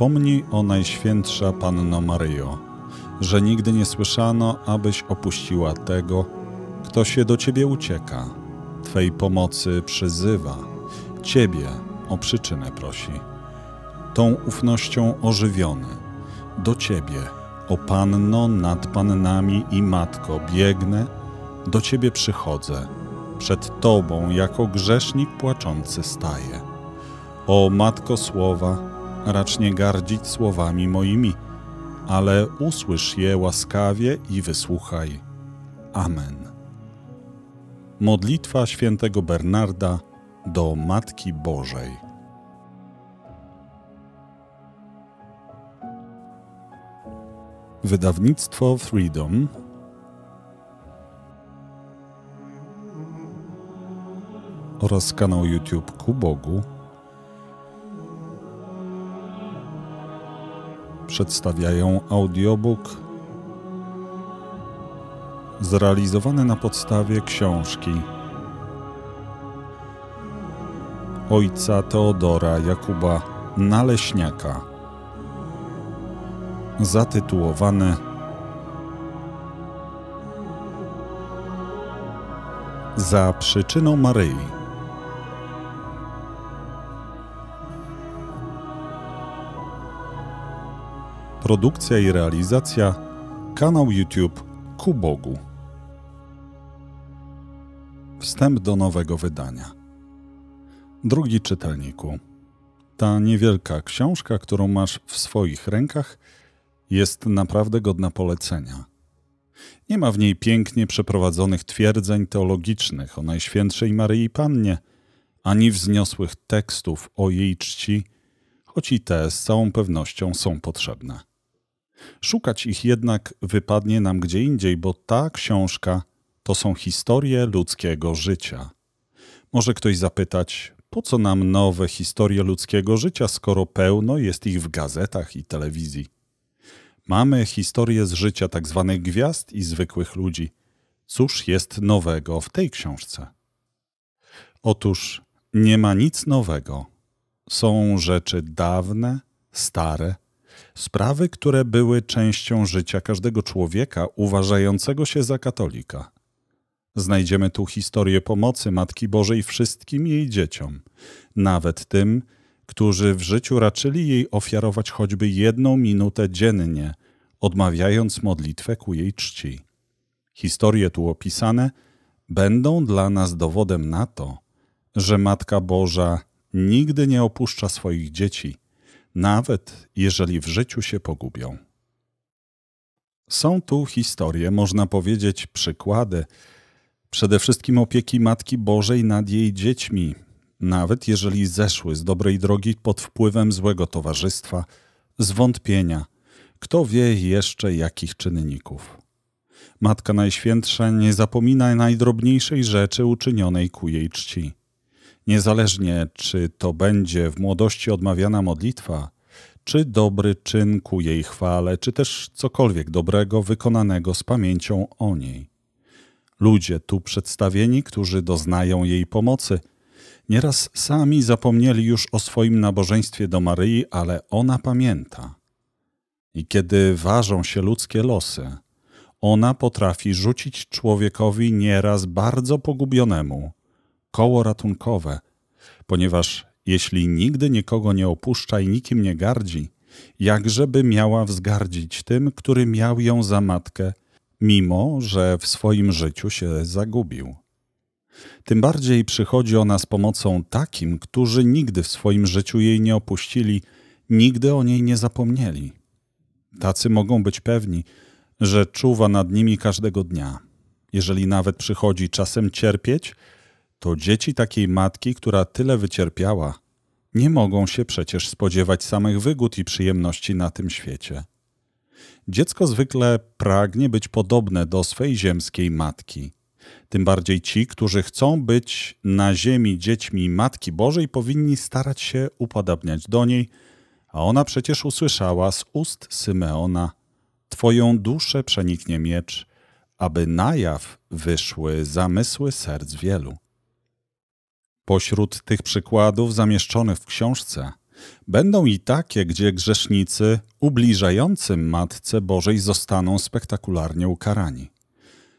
Pomnij o Najświętsza Panno Maryjo, że nigdy nie słyszano, abyś opuściła tego, kto się do Ciebie ucieka, Twej pomocy przyzywa, Ciebie o przyczynę prosi. Tą ufnością ożywiony, do Ciebie, o Panno nad Pannami i Matko, biegnę, do Ciebie przychodzę, przed Tobą jako grzesznik płaczący staję. O Matko Słowa, racz nie gardzić słowami moimi, ale usłysz je łaskawie i wysłuchaj. Amen. Modlitwa świętego Bernarda do Matki Bożej. Wydawnictwo Freedom oraz kanał YouTube Ku Bogu przedstawiają audiobook zrealizowany na podstawie książki ojca Teodora Jakuba Naleśniaka zatytułowany Za przyczyną Maryi. Produkcja i realizacja kanał YouTube Ku Bogu. Wstęp do nowego wydania. Drugi czytelniku. Ta niewielka książka, którą masz w swoich rękach, jest naprawdę godna polecenia. Nie ma w niej pięknie przeprowadzonych twierdzeń teologicznych o Najświętszej Maryi Pannie, ani wzniosłych tekstów o jej czci, choć i te z całą pewnością są potrzebne. Szukać ich jednak wypadnie nam gdzie indziej, bo ta książka to są historie ludzkiego życia. Może ktoś zapytać, po co nam nowe historie ludzkiego życia, skoro pełno jest ich w gazetach i telewizji? Mamy historie z życia tzw. Tak gwiazd i zwykłych ludzi. Cóż jest nowego w tej książce? Otóż nie ma nic nowego. Są rzeczy dawne, stare, Sprawy, które były częścią życia każdego człowieka uważającego się za katolika. Znajdziemy tu historię pomocy Matki Bożej wszystkim jej dzieciom, nawet tym, którzy w życiu raczyli jej ofiarować choćby jedną minutę dziennie, odmawiając modlitwę ku jej czci. Historie tu opisane będą dla nas dowodem na to, że Matka Boża nigdy nie opuszcza swoich dzieci, nawet jeżeli w życiu się pogubią. Są tu historie, można powiedzieć, przykłady, przede wszystkim opieki Matki Bożej nad jej dziećmi, nawet jeżeli zeszły z dobrej drogi pod wpływem złego towarzystwa, zwątpienia, kto wie jeszcze jakich czynników. Matka Najświętsza nie zapomina najdrobniejszej rzeczy uczynionej ku jej czci. Niezależnie, czy to będzie w młodości odmawiana modlitwa, czy dobry czyn ku jej chwale, czy też cokolwiek dobrego wykonanego z pamięcią o niej. Ludzie tu przedstawieni, którzy doznają jej pomocy, nieraz sami zapomnieli już o swoim nabożeństwie do Maryi, ale ona pamięta. I kiedy ważą się ludzkie losy, ona potrafi rzucić człowiekowi nieraz bardzo pogubionemu koło ratunkowe, ponieważ jeśli nigdy nikogo nie opuszcza i nikim nie gardzi, jakżeby miała wzgardzić tym, który miał ją za matkę, mimo że w swoim życiu się zagubił. Tym bardziej przychodzi ona z pomocą takim, którzy nigdy w swoim życiu jej nie opuścili, nigdy o niej nie zapomnieli. Tacy mogą być pewni, że czuwa nad nimi każdego dnia. Jeżeli nawet przychodzi czasem cierpieć, to dzieci takiej matki, która tyle wycierpiała, nie mogą się przecież spodziewać samych wygód i przyjemności na tym świecie. Dziecko zwykle pragnie być podobne do swej ziemskiej matki. Tym bardziej ci, którzy chcą być na ziemi dziećmi Matki Bożej, powinni starać się upadabniać do niej, a ona przecież usłyszała z ust Symeona: Twoją duszę przeniknie miecz, aby na jaw wyszły zamysły serc wielu. Pośród tych przykładów zamieszczonych w książce będą i takie, gdzie grzesznicy ubliżającym Matce Bożej zostaną spektakularnie ukarani.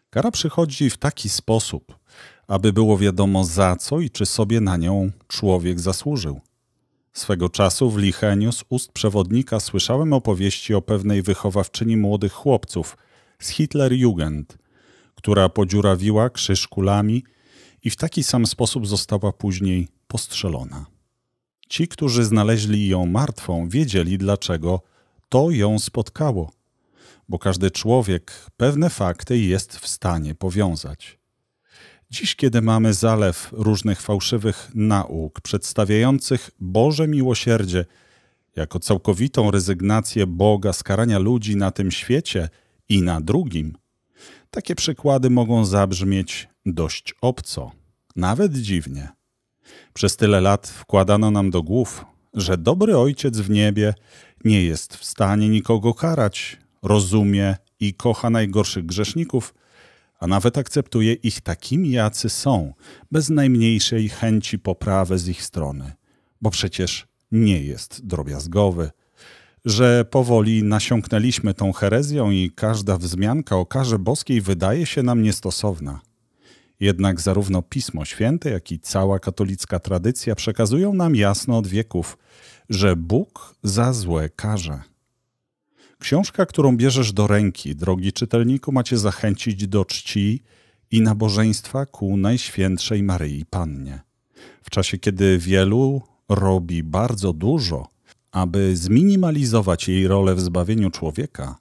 Kara przychodzi w taki sposób, aby było wiadomo za co i czy sobie na nią człowiek zasłużył. Swego czasu w Licheniu z ust przewodnika słyszałem opowieści o pewnej wychowawczyni młodych chłopców z Hitler Jugend, która podziurawiła krzyż kulami – i w taki sam sposób została później postrzelona. Ci, którzy znaleźli ją martwą, wiedzieli dlaczego to ją spotkało, bo każdy człowiek pewne fakty jest w stanie powiązać. Dziś, kiedy mamy zalew różnych fałszywych nauk przedstawiających Boże miłosierdzie jako całkowitą rezygnację Boga z karania ludzi na tym świecie i na drugim, takie przykłady mogą zabrzmieć dość obco, nawet dziwnie. Przez tyle lat wkładano nam do głów, że dobry ojciec w niebie nie jest w stanie nikogo karać, rozumie i kocha najgorszych grzeszników, a nawet akceptuje ich takimi, jacy są, bez najmniejszej chęci poprawy z ich strony, bo przecież nie jest drobiazgowy, że powoli nasiąknęliśmy tą herezją i każda wzmianka o karze boskiej wydaje się nam niestosowna. Jednak zarówno Pismo Święte, jak i cała katolicka tradycja przekazują nam jasno od wieków, że Bóg za złe karze. Książka, którą bierzesz do ręki, drogi czytelniku, macie zachęcić do czci i nabożeństwa ku Najświętszej Maryi Pannie. W czasie, kiedy wielu robi bardzo dużo, aby zminimalizować jej rolę w zbawieniu człowieka,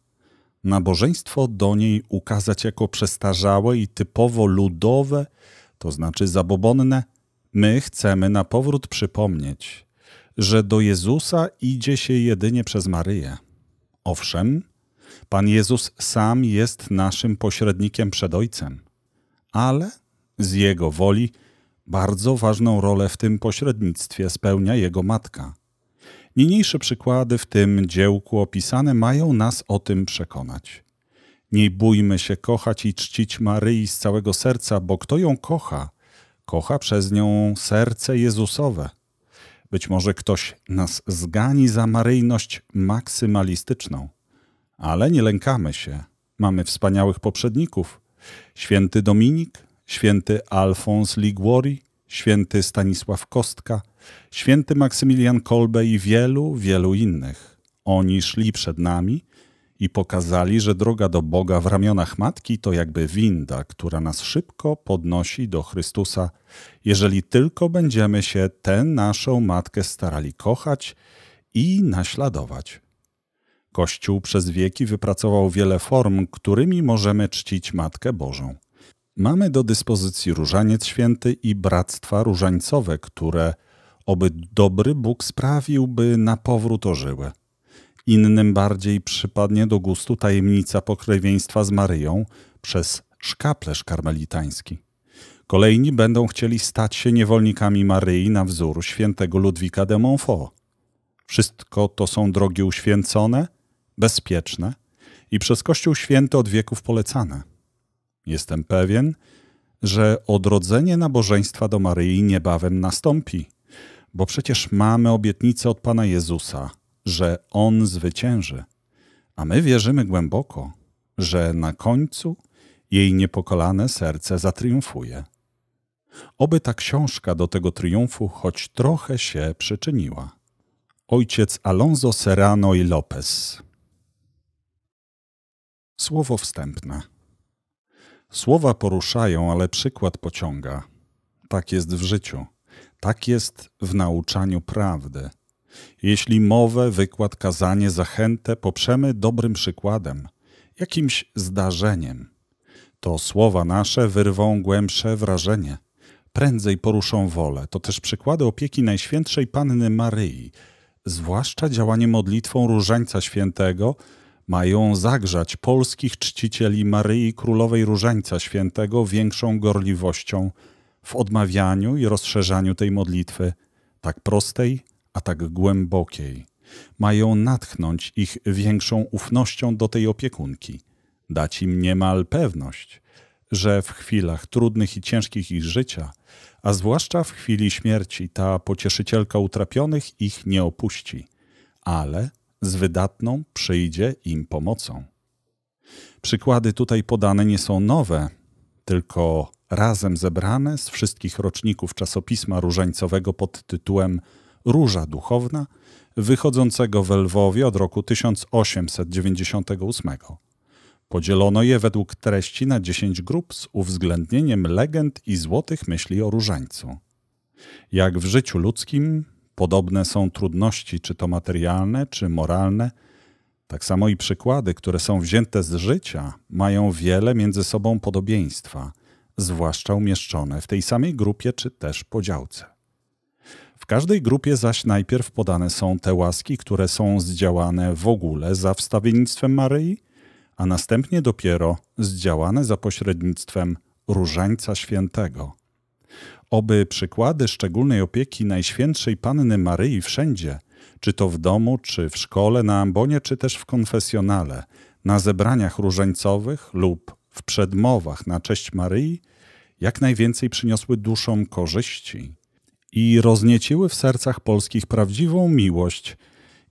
nabożeństwo do niej ukazać jako przestarzałe i typowo ludowe, to znaczy zabobonne, my chcemy na powrót przypomnieć, że do Jezusa idzie się jedynie przez Maryję. Owszem, Pan Jezus sam jest naszym pośrednikiem przed Ojcem, ale z Jego woli bardzo ważną rolę w tym pośrednictwie spełnia Jego Matka. Niniejsze przykłady w tym dziełku opisane mają nas o tym przekonać. Nie bójmy się kochać i czcić Maryi z całego serca, bo kto ją kocha, kocha przez nią serce Jezusowe. Być może ktoś nas zgani za maryjność maksymalistyczną, ale nie lękamy się. Mamy wspaniałych poprzedników. Święty Dominik, święty Alfons Liguori, święty Stanisław Kostka, święty Maksymilian Kolbe i wielu, wielu innych. Oni szli przed nami i pokazali, że droga do Boga w ramionach matki to jakby winda, która nas szybko podnosi do Chrystusa, jeżeli tylko będziemy się tę naszą matkę starali kochać i naśladować. Kościół przez wieki wypracował wiele form, którymi możemy czcić Matkę Bożą. Mamy do dyspozycji Różaniec Święty i Bractwa Różańcowe, które oby dobry Bóg sprawił, by na powrót ożyły. Innym bardziej przypadnie do gustu tajemnica pokrewieństwa z Maryją przez szkaplerz karmelitański. Kolejni będą chcieli stać się niewolnikami Maryi na wzór świętego Ludwika de Montfort. Wszystko to są drogi uświęcone, bezpieczne i przez Kościół święty od wieków polecane. Jestem pewien, że odrodzenie nabożeństwa do Maryi niebawem nastąpi, bo przecież mamy obietnicę od Pana Jezusa, że On zwycięży. A my wierzymy głęboko, że na końcu jej niepokolane serce zatriumfuje. Oby ta książka do tego triumfu choć trochę się przyczyniła. Ojciec Alonso Serrano i Lopez. Słowo wstępne. Słowa poruszają, ale przykład pociąga. Tak jest w życiu. Tak jest w nauczaniu prawdy. Jeśli mowę, wykład, kazanie, zachętę poprzemy dobrym przykładem, jakimś zdarzeniem, to słowa nasze wyrwą głębsze wrażenie. Prędzej poruszą wolę. To też przykłady opieki Najświętszej Panny Maryi, zwłaszcza działanie modlitwą Różańca Świętego – mają zagrzać polskich czcicieli Maryi Królowej Różańca Świętego większą gorliwością w odmawianiu i rozszerzaniu tej modlitwy, tak prostej, a tak głębokiej. Mają natchnąć ich większą ufnością do tej opiekunki, dać im niemal pewność, że w chwilach trudnych i ciężkich ich życia, a zwłaszcza w chwili śmierci, ta pocieszycielka utrapionych ich nie opuści, ale z wydatną przyjdzie im pomocą. Przykłady tutaj podane nie są nowe, tylko razem zebrane z wszystkich roczników czasopisma różańcowego pod tytułem Róża Duchowna, wychodzącego we Lwowie od roku 1898. Podzielono je według treści na 10 grup z uwzględnieniem legend i złotych myśli o różańcu. Jak w życiu ludzkim, Podobne są trudności, czy to materialne, czy moralne. Tak samo i przykłady, które są wzięte z życia, mają wiele między sobą podobieństwa, zwłaszcza umieszczone w tej samej grupie czy też podziałce. W każdej grupie zaś najpierw podane są te łaski, które są zdziałane w ogóle za wstawiennictwem Maryi, a następnie dopiero zdziałane za pośrednictwem Różańca Świętego, Oby przykłady szczególnej opieki Najświętszej Panny Maryi wszędzie, czy to w domu, czy w szkole, na ambonie, czy też w konfesjonale, na zebraniach różańcowych lub w przedmowach na cześć Maryi, jak najwięcej przyniosły duszom korzyści i roznieciły w sercach polskich prawdziwą miłość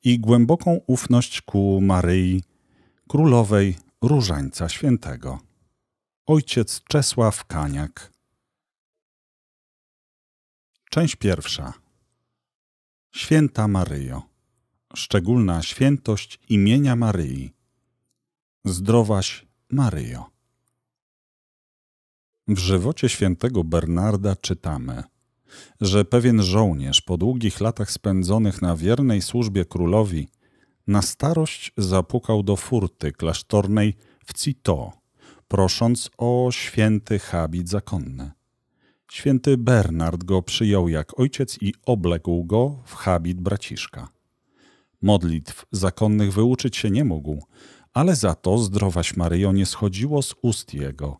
i głęboką ufność ku Maryi, królowej Różańca Świętego. Ojciec Czesław Kaniak Część pierwsza. Święta Maryjo. Szczególna świętość imienia Maryi. Zdrowaś, Maryjo. W żywocie świętego Bernarda czytamy, że pewien żołnierz po długich latach spędzonych na wiernej służbie królowi na starość zapukał do furty klasztornej w Cito, prosząc o święty habit zakonny. Święty Bernard go przyjął jak ojciec i obległ go w habit braciszka. Modlitw zakonnych wyuczyć się nie mógł, ale za to zdrowaś Maryjo nie schodziło z ust jego,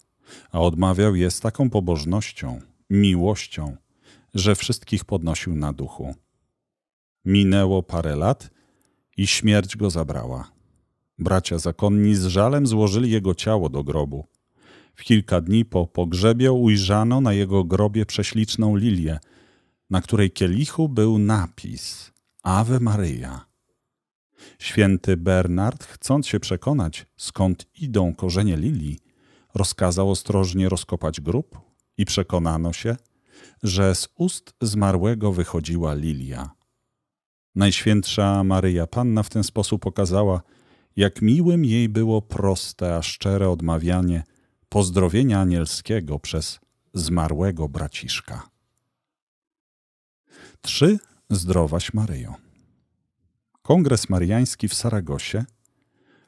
a odmawiał je z taką pobożnością, miłością, że wszystkich podnosił na duchu. Minęło parę lat i śmierć go zabrała. Bracia zakonni z żalem złożyli jego ciało do grobu. W kilka dni po pogrzebie ujrzano na jego grobie prześliczną lilię, na której kielichu był napis Ave Maria. Święty Bernard, chcąc się przekonać, skąd idą korzenie lilii, rozkazał ostrożnie rozkopać grób i przekonano się, że z ust zmarłego wychodziła lilia. Najświętsza Maryja Panna w ten sposób pokazała, jak miłym jej było proste, a szczere odmawianie – pozdrowienia anielskiego przez zmarłego braciszka. 3. Zdrowaś Maryjo. Kongres Mariański w Saragosie,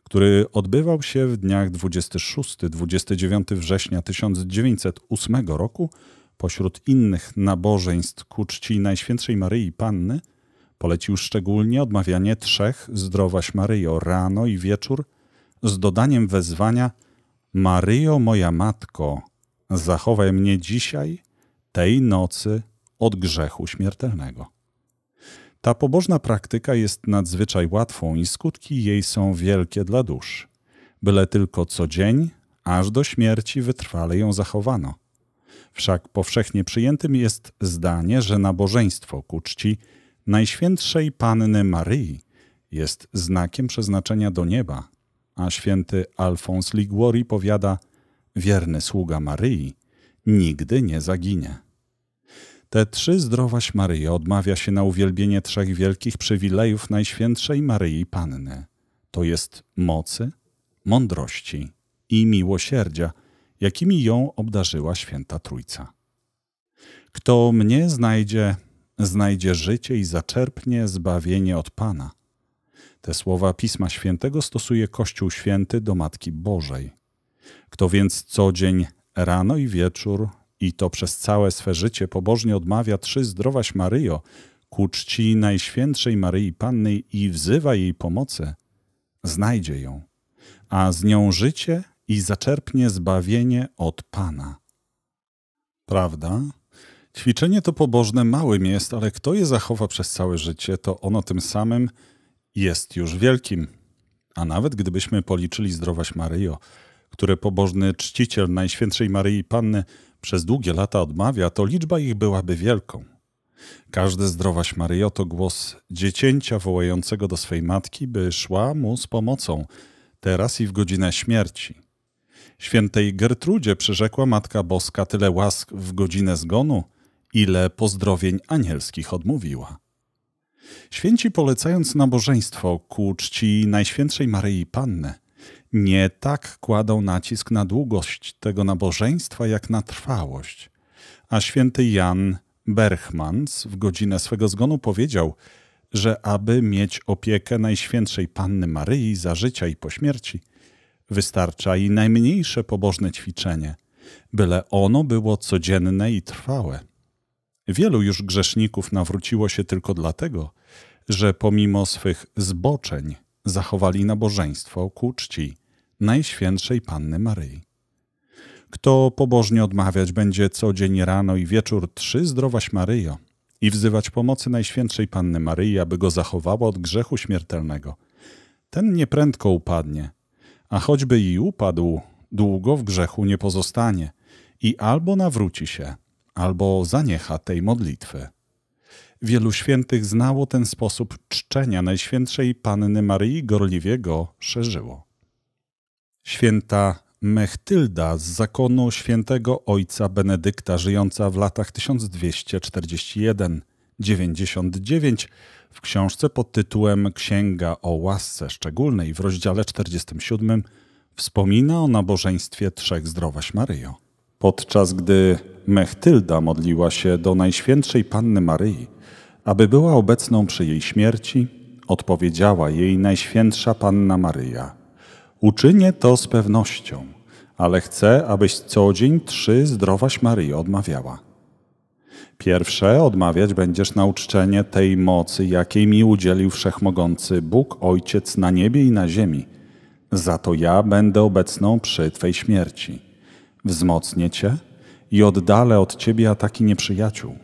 który odbywał się w dniach 26-29 września 1908 roku, pośród innych nabożeństw ku czci Najświętszej Maryi Panny, polecił szczególnie odmawianie trzech Zdrowaś Maryjo rano i wieczór z dodaniem wezwania – Maryjo moja Matko, zachowaj mnie dzisiaj, tej nocy, od grzechu śmiertelnego. Ta pobożna praktyka jest nadzwyczaj łatwą i skutki jej są wielkie dla dusz. Byle tylko co dzień, aż do śmierci wytrwale ją zachowano. Wszak powszechnie przyjętym jest zdanie, że nabożeństwo ku czci Najświętszej Panny Maryi jest znakiem przeznaczenia do nieba a święty Alfons Liguori powiada Wierny sługa Maryi nigdy nie zaginie. Te trzy zdrowaś Maryi odmawia się na uwielbienie trzech wielkich przywilejów Najświętszej Maryi Panny. To jest mocy, mądrości i miłosierdzia, jakimi ją obdarzyła Święta Trójca. Kto mnie znajdzie, znajdzie życie i zaczerpnie zbawienie od Pana – te słowa Pisma Świętego stosuje Kościół Święty do Matki Bożej. Kto więc co dzień, rano i wieczór, i to przez całe swe życie pobożnie odmawia trzy zdrowaś Maryjo, ku czci Najświętszej Maryi Panny i wzywa jej pomocy, znajdzie ją, a z nią życie i zaczerpnie zbawienie od Pana. Prawda? Ćwiczenie to pobożne małym jest, ale kto je zachowa przez całe życie, to ono tym samym – jest już wielkim. A nawet gdybyśmy policzyli zdrowaś Maryjo, które pobożny czciciel Najświętszej Maryi Panny przez długie lata odmawia, to liczba ich byłaby wielką. Każde zdrowaś Maryjo to głos dziecięcia wołającego do swej matki, by szła mu z pomocą, teraz i w godzinę śmierci. Świętej Gertrudzie przyrzekła Matka Boska tyle łask w godzinę zgonu, ile pozdrowień anielskich odmówiła. Święci polecając nabożeństwo ku czci Najświętszej Maryi Panny, nie tak kładą nacisk na długość tego nabożeństwa, jak na trwałość. A święty Jan Berchmans w godzinę swego zgonu powiedział, że aby mieć opiekę Najświętszej Panny Maryi za życia i po śmierci, wystarcza i najmniejsze pobożne ćwiczenie, byle ono było codzienne i trwałe. Wielu już grzeszników nawróciło się tylko dlatego, że pomimo swych zboczeń zachowali nabożeństwo ku czci Najświętszej Panny Maryi. Kto pobożnie odmawiać będzie co dzień rano i wieczór trzy zdrowaś Maryjo i wzywać pomocy Najświętszej Panny Maryi, aby go zachowała od grzechu śmiertelnego, ten nieprędko upadnie, a choćby i upadł, długo w grzechu nie pozostanie i albo nawróci się, albo zaniecha tej modlitwy. Wielu świętych znało ten sposób czczenia Najświętszej Panny Maryi, gorliwie go szerzyło. Święta Mechtylda z zakonu świętego ojca Benedykta, żyjąca w latach 1241-99, w książce pod tytułem Księga o łasce szczególnej w rozdziale 47 wspomina o nabożeństwie Trzech Zdrowaś Maryjo. Podczas gdy Mechtylda modliła się do Najświętszej Panny Maryi, aby była obecną przy jej śmierci, odpowiedziała jej Najświętsza Panna Maryja. Uczynię to z pewnością, ale chcę, abyś co dzień trzy zdrowaś Maryi odmawiała. Pierwsze odmawiać będziesz na uczczenie tej mocy, jakiej mi udzielił Wszechmogący Bóg, Ojciec na niebie i na ziemi. Za to ja będę obecną przy Twej śmierci wzmocnię cię i oddalę od ciebie ataki nieprzyjaciół.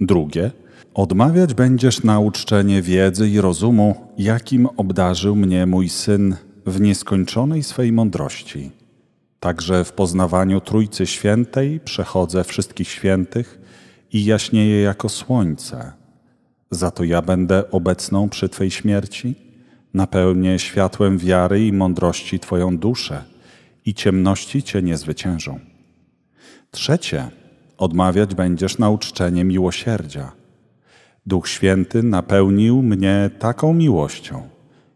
Drugie, odmawiać będziesz na uczczenie wiedzy i rozumu, jakim obdarzył mnie mój syn w nieskończonej swej mądrości. Także w poznawaniu Trójcy Świętej przechodzę wszystkich świętych i jaśnieję jako słońce. Za to ja będę obecną przy Twej śmierci, napełnię światłem wiary i mądrości Twoją duszę i ciemności cię nie zwyciężą. Trzecie, odmawiać będziesz na uczczenie miłosierdzia. Duch Święty napełnił mnie taką miłością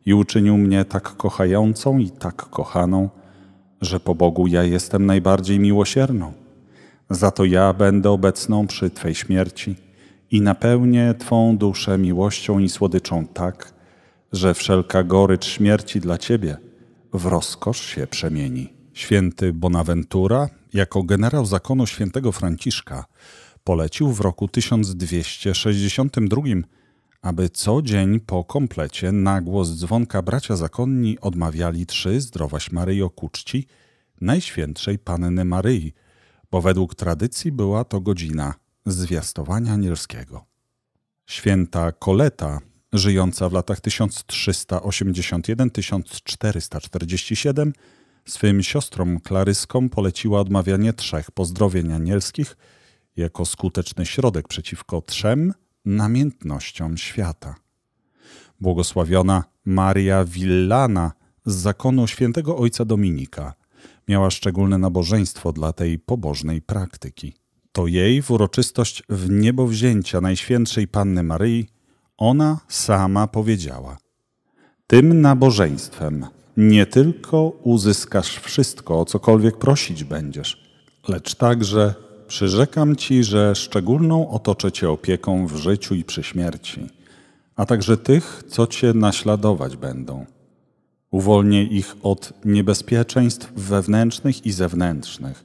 i uczynił mnie tak kochającą i tak kochaną, że po Bogu ja jestem najbardziej miłosierną. Za to ja będę obecną przy Twej śmierci i napełnię Twą duszę miłością i słodyczą tak, że wszelka gorycz śmierci dla Ciebie w rozkosz się przemieni. Święty Bonaventura, jako generał zakonu świętego Franciszka, polecił w roku 1262, aby co dzień po komplecie na głos dzwonka bracia zakonni odmawiali trzy zdrowaś Maryjo ku Najświętszej Panny Maryi, bo według tradycji była to godzina zwiastowania anielskiego. Święta Koleta, żyjąca w latach 1381-1447, Swym siostrom klaryskom poleciła odmawianie trzech pozdrowień anielskich jako skuteczny środek przeciwko trzem namiętnościom świata. Błogosławiona Maria Villana z zakonu świętego ojca Dominika miała szczególne nabożeństwo dla tej pobożnej praktyki. To jej w uroczystość w niebowzięcia Najświętszej Panny Maryi ona sama powiedziała – tym nabożeństwem nie tylko uzyskasz wszystko, o cokolwiek prosić będziesz, lecz także przyrzekam ci, że szczególną otoczę cię opieką w życiu i przy śmierci, a także tych, co cię naśladować będą. Uwolnię ich od niebezpieczeństw wewnętrznych i zewnętrznych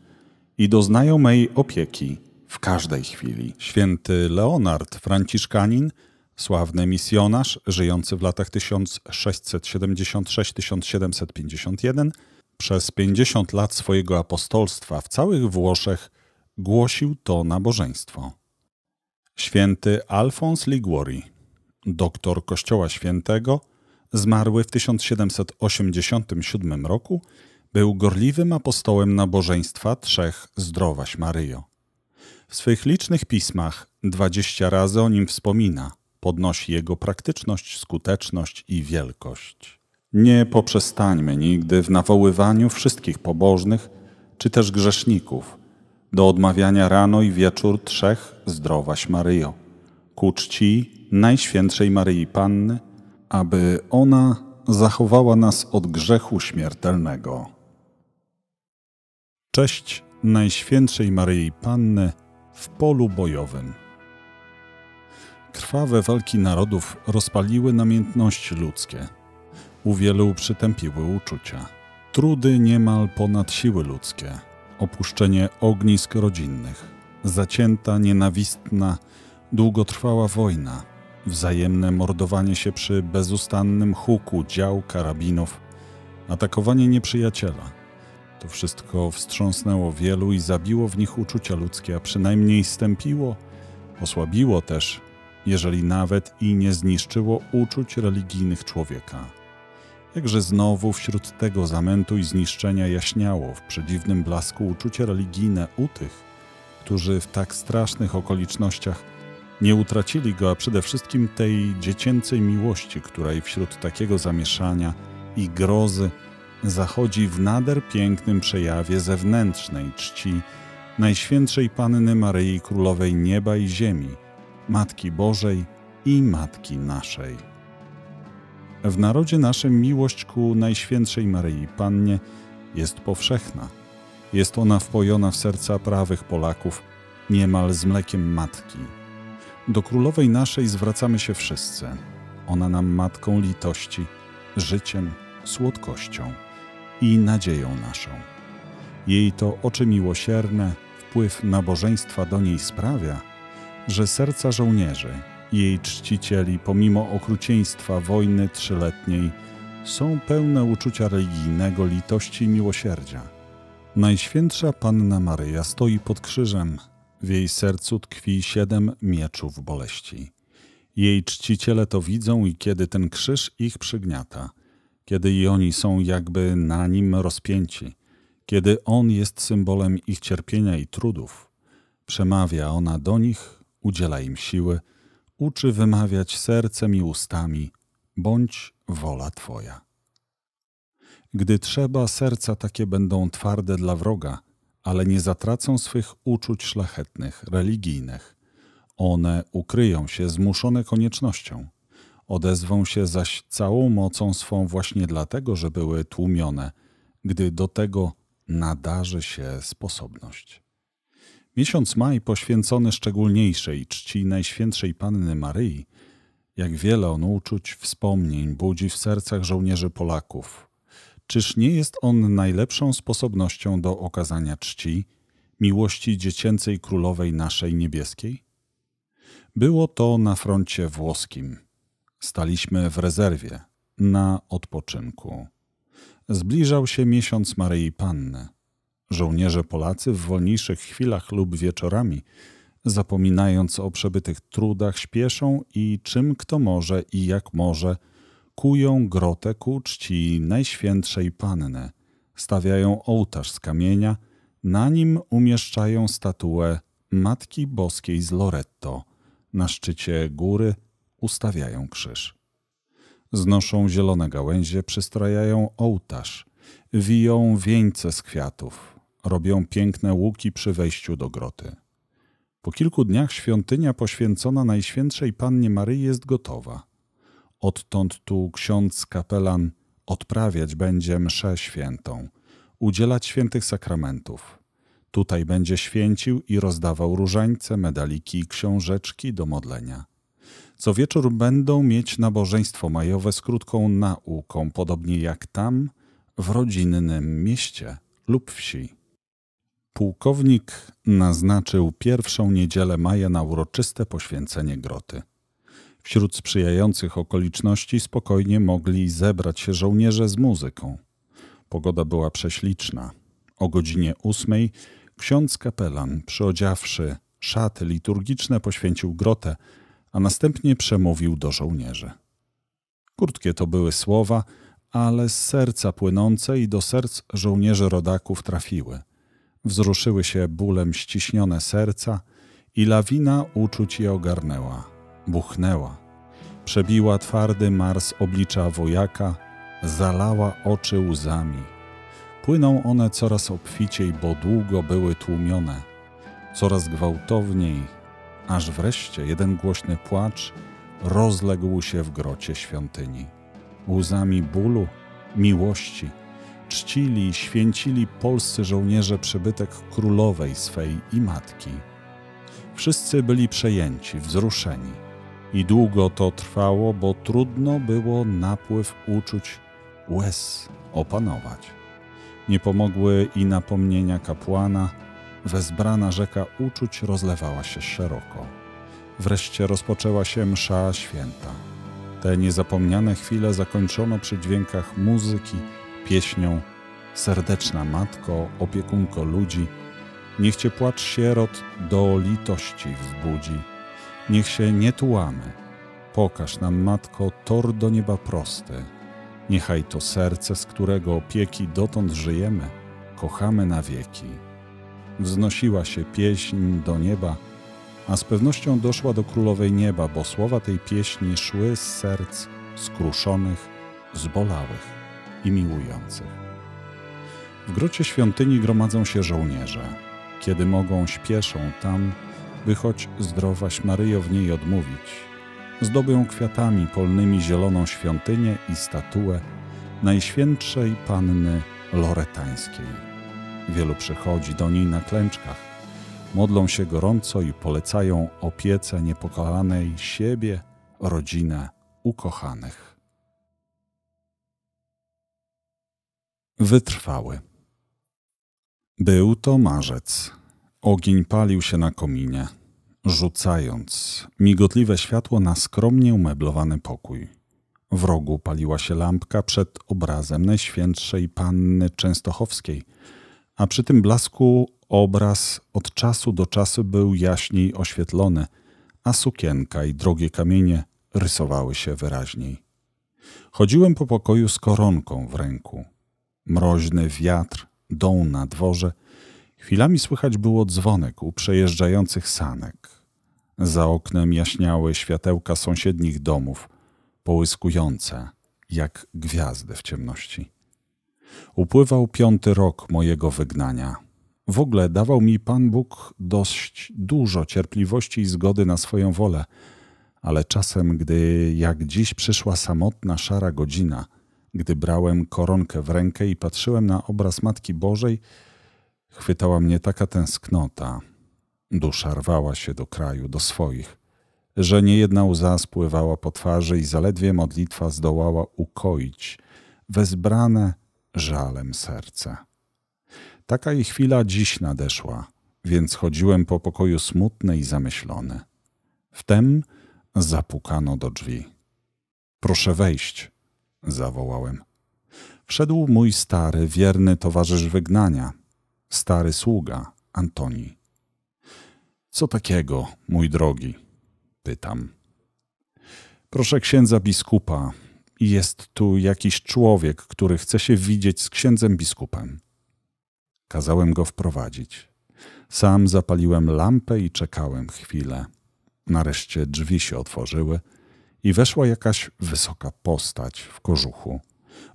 i doznają mej opieki w każdej chwili. Święty Leonard Franciszkanin Sławny misjonarz żyjący w latach 1676-1751 przez 50 lat swojego apostolstwa w całych Włoszech głosił to nabożeństwo. Święty Alfons Liguori, doktor Kościoła Świętego, zmarły w 1787 roku, był gorliwym apostołem nabożeństwa trzech Zdrowaś Maryjo. W swych licznych pismach dwadzieścia razy o nim wspomina – podnosi jego praktyczność, skuteczność i wielkość. Nie poprzestańmy nigdy w nawoływaniu wszystkich pobożnych czy też grzeszników do odmawiania rano i wieczór trzech zdrowaś Maryjo, ku czci Najświętszej Maryi Panny, aby ona zachowała nas od grzechu śmiertelnego. Cześć Najświętszej Maryi Panny w polu bojowym. Krwawe walki narodów rozpaliły namiętności ludzkie. U wielu przytępiły uczucia. Trudy niemal ponad siły ludzkie. Opuszczenie ognisk rodzinnych. Zacięta, nienawistna, długotrwała wojna. Wzajemne mordowanie się przy bezustannym huku dział, karabinów. Atakowanie nieprzyjaciela. To wszystko wstrząsnęło wielu i zabiło w nich uczucia ludzkie, a przynajmniej stępiło, osłabiło też jeżeli nawet i nie zniszczyło uczuć religijnych człowieka. Jakże znowu wśród tego zamętu i zniszczenia jaśniało w przedziwnym blasku uczucie religijne u tych, którzy w tak strasznych okolicznościach nie utracili go, a przede wszystkim tej dziecięcej miłości, której wśród takiego zamieszania i grozy zachodzi w nader pięknym przejawie zewnętrznej czci Najświętszej Panny Maryi Królowej Nieba i Ziemi – Matki Bożej i Matki naszej. W narodzie naszym miłość ku Najświętszej Maryi Pannie jest powszechna. Jest ona wpojona w serca prawych Polaków, niemal z mlekiem matki. Do królowej naszej zwracamy się wszyscy. Ona nam matką litości, życiem, słodkością i nadzieją naszą. Jej to oczy miłosierne, wpływ nabożeństwa do niej sprawia, że serca żołnierzy i jej czcicieli, pomimo okrucieństwa wojny trzyletniej, są pełne uczucia religijnego, litości i miłosierdzia. Najświętsza Panna Maryja stoi pod krzyżem. W jej sercu tkwi siedem mieczów boleści. Jej czciciele to widzą i kiedy ten krzyż ich przygniata, kiedy i oni są jakby na nim rozpięci, kiedy on jest symbolem ich cierpienia i trudów, przemawia ona do nich udziela im siły, uczy wymawiać sercem i ustami, bądź wola Twoja. Gdy trzeba, serca takie będą twarde dla wroga, ale nie zatracą swych uczuć szlachetnych, religijnych. One ukryją się zmuszone koniecznością. Odezwą się zaś całą mocą swą właśnie dlatego, że były tłumione, gdy do tego nadarzy się sposobność. Miesiąc maj poświęcony szczególniejszej czci Najświętszej Panny Maryi, jak wiele on uczuć, wspomnień budzi w sercach żołnierzy Polaków. Czyż nie jest on najlepszą sposobnością do okazania czci, miłości dziecięcej królowej naszej niebieskiej? Było to na froncie włoskim. Staliśmy w rezerwie, na odpoczynku. Zbliżał się miesiąc Maryi Panny. Żołnierze Polacy w wolniejszych chwilach lub wieczorami, zapominając o przebytych trudach, śpieszą i czym kto może i jak może, kują grotę ku czci Najświętszej Panny, stawiają ołtarz z kamienia, na nim umieszczają statuę Matki Boskiej z Loretto, na szczycie góry ustawiają krzyż. Znoszą zielone gałęzie, przystrajają ołtarz, wiją wieńce z kwiatów, robią piękne łuki przy wejściu do groty. Po kilku dniach świątynia poświęcona Najświętszej Pannie Maryi jest gotowa. Odtąd tu ksiądz kapelan odprawiać będzie mszę świętą, udzielać świętych sakramentów. Tutaj będzie święcił i rozdawał różańce, medaliki i książeczki do modlenia. Co wieczór będą mieć nabożeństwo majowe z krótką nauką, podobnie jak tam, w rodzinnym mieście lub wsi. Pułkownik naznaczył pierwszą niedzielę maja na uroczyste poświęcenie groty. Wśród sprzyjających okoliczności spokojnie mogli zebrać się żołnierze z muzyką. Pogoda była prześliczna. O godzinie ósmej ksiądz kapelan, przyodziawszy szaty liturgiczne, poświęcił grotę, a następnie przemówił do żołnierzy. Krótkie to były słowa, ale z serca płynące i do serc żołnierzy rodaków trafiły – Wzruszyły się bólem ściśnione serca i lawina uczuć je ogarnęła, buchnęła. Przebiła twardy mars oblicza wojaka, zalała oczy łzami. Płyną one coraz obficiej, bo długo były tłumione, coraz gwałtowniej, aż wreszcie jeden głośny płacz rozległ się w grocie świątyni. Łzami bólu, miłości, czcili i święcili polscy żołnierze przybytek królowej swej i matki. Wszyscy byli przejęci, wzruszeni. I długo to trwało, bo trudno było napływ uczuć, łez opanować. Nie pomogły i napomnienia kapłana, wezbrana rzeka uczuć rozlewała się szeroko. Wreszcie rozpoczęła się msza święta. Te niezapomniane chwile zakończono przy dźwiękach muzyki pieśnią Serdeczna Matko, opiekunko ludzi, niech cię płacz sierot do litości wzbudzi. Niech się nie tułamy. Pokaż nam, Matko, tor do nieba prosty. Niechaj to serce, z którego opieki dotąd żyjemy, kochamy na wieki. Wznosiła się pieśń do nieba, a z pewnością doszła do królowej nieba, bo słowa tej pieśni szły z serc skruszonych, zbolałych i miłujących. W grocie świątyni gromadzą się żołnierze. Kiedy mogą, śpieszą tam, by choć zdrowaś Maryjo w niej odmówić. Zdobią kwiatami polnymi zieloną świątynię i statuę Najświętszej Panny Loretańskiej. Wielu przychodzi do niej na klęczkach, modlą się gorąco i polecają opiece niepokalanej siebie, rodzinę ukochanych. Wytrwały. Był to marzec. Ogień palił się na kominie, rzucając migotliwe światło na skromnie umeblowany pokój. W rogu paliła się lampka przed obrazem Najświętszej Panny Częstochowskiej, a przy tym blasku obraz od czasu do czasu był jaśniej oświetlony, a sukienka i drogie kamienie rysowały się wyraźniej. Chodziłem po pokoju z koronką w ręku – Mroźny wiatr dom na dworze. Chwilami słychać było dzwonek u przejeżdżających sanek. Za oknem jaśniały światełka sąsiednich domów, połyskujące jak gwiazdy w ciemności. Upływał piąty rok mojego wygnania. W ogóle dawał mi Pan Bóg dość dużo cierpliwości i zgody na swoją wolę, ale czasem, gdy jak dziś przyszła samotna szara godzina, gdy brałem koronkę w rękę i patrzyłem na obraz Matki Bożej, chwytała mnie taka tęsknota. Dusza rwała się do kraju, do swoich, że niejedna łza spływała po twarzy i zaledwie modlitwa zdołała ukoić wezbrane żalem serce. Taka i chwila dziś nadeszła, więc chodziłem po pokoju smutny i zamyślony. Wtem zapukano do drzwi. Proszę wejść, zawołałem. Wszedł mój stary, wierny towarzysz wygnania, stary sługa Antoni. Co takiego, mój drogi? Pytam. Proszę księdza biskupa, jest tu jakiś człowiek, który chce się widzieć z księdzem biskupem. Kazałem go wprowadzić. Sam zapaliłem lampę i czekałem chwilę. Nareszcie drzwi się otworzyły – i weszła jakaś wysoka postać w kożuchu,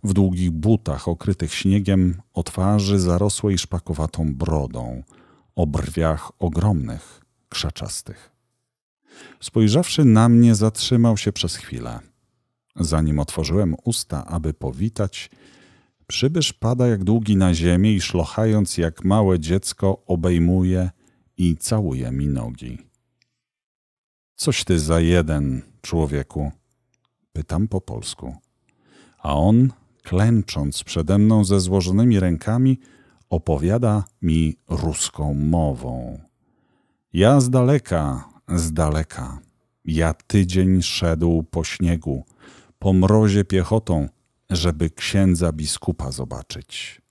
w długich butach okrytych śniegiem, o twarzy zarosłej szpakowatą brodą, o brwiach ogromnych, krzaczastych. Spojrzawszy na mnie, zatrzymał się przez chwilę. Zanim otworzyłem usta, aby powitać, przybysz pada jak długi na ziemię i szlochając jak małe dziecko obejmuje i całuje mi nogi. Coś ty za jeden, człowieku? Pytam po polsku. A on, klęcząc przede mną ze złożonymi rękami, opowiada mi ruską mową. Ja z daleka, z daleka. Ja tydzień szedł po śniegu, po mrozie piechotą, żeby księdza biskupa zobaczyć.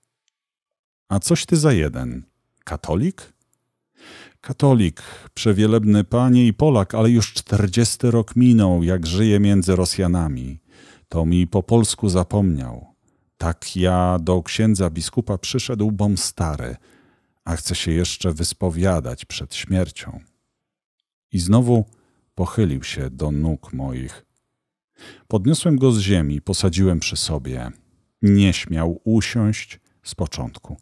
A coś ty za jeden? Katolik? Katolik, przewielebny panie i Polak, ale już czterdziesty rok minął, jak żyje między Rosjanami. To mi po polsku zapomniał. Tak ja do księdza biskupa przyszedł, bom stary, a chcę się jeszcze wyspowiadać przed śmiercią. I znowu pochylił się do nóg moich. Podniosłem go z ziemi, posadziłem przy sobie. Nie śmiał usiąść z początku.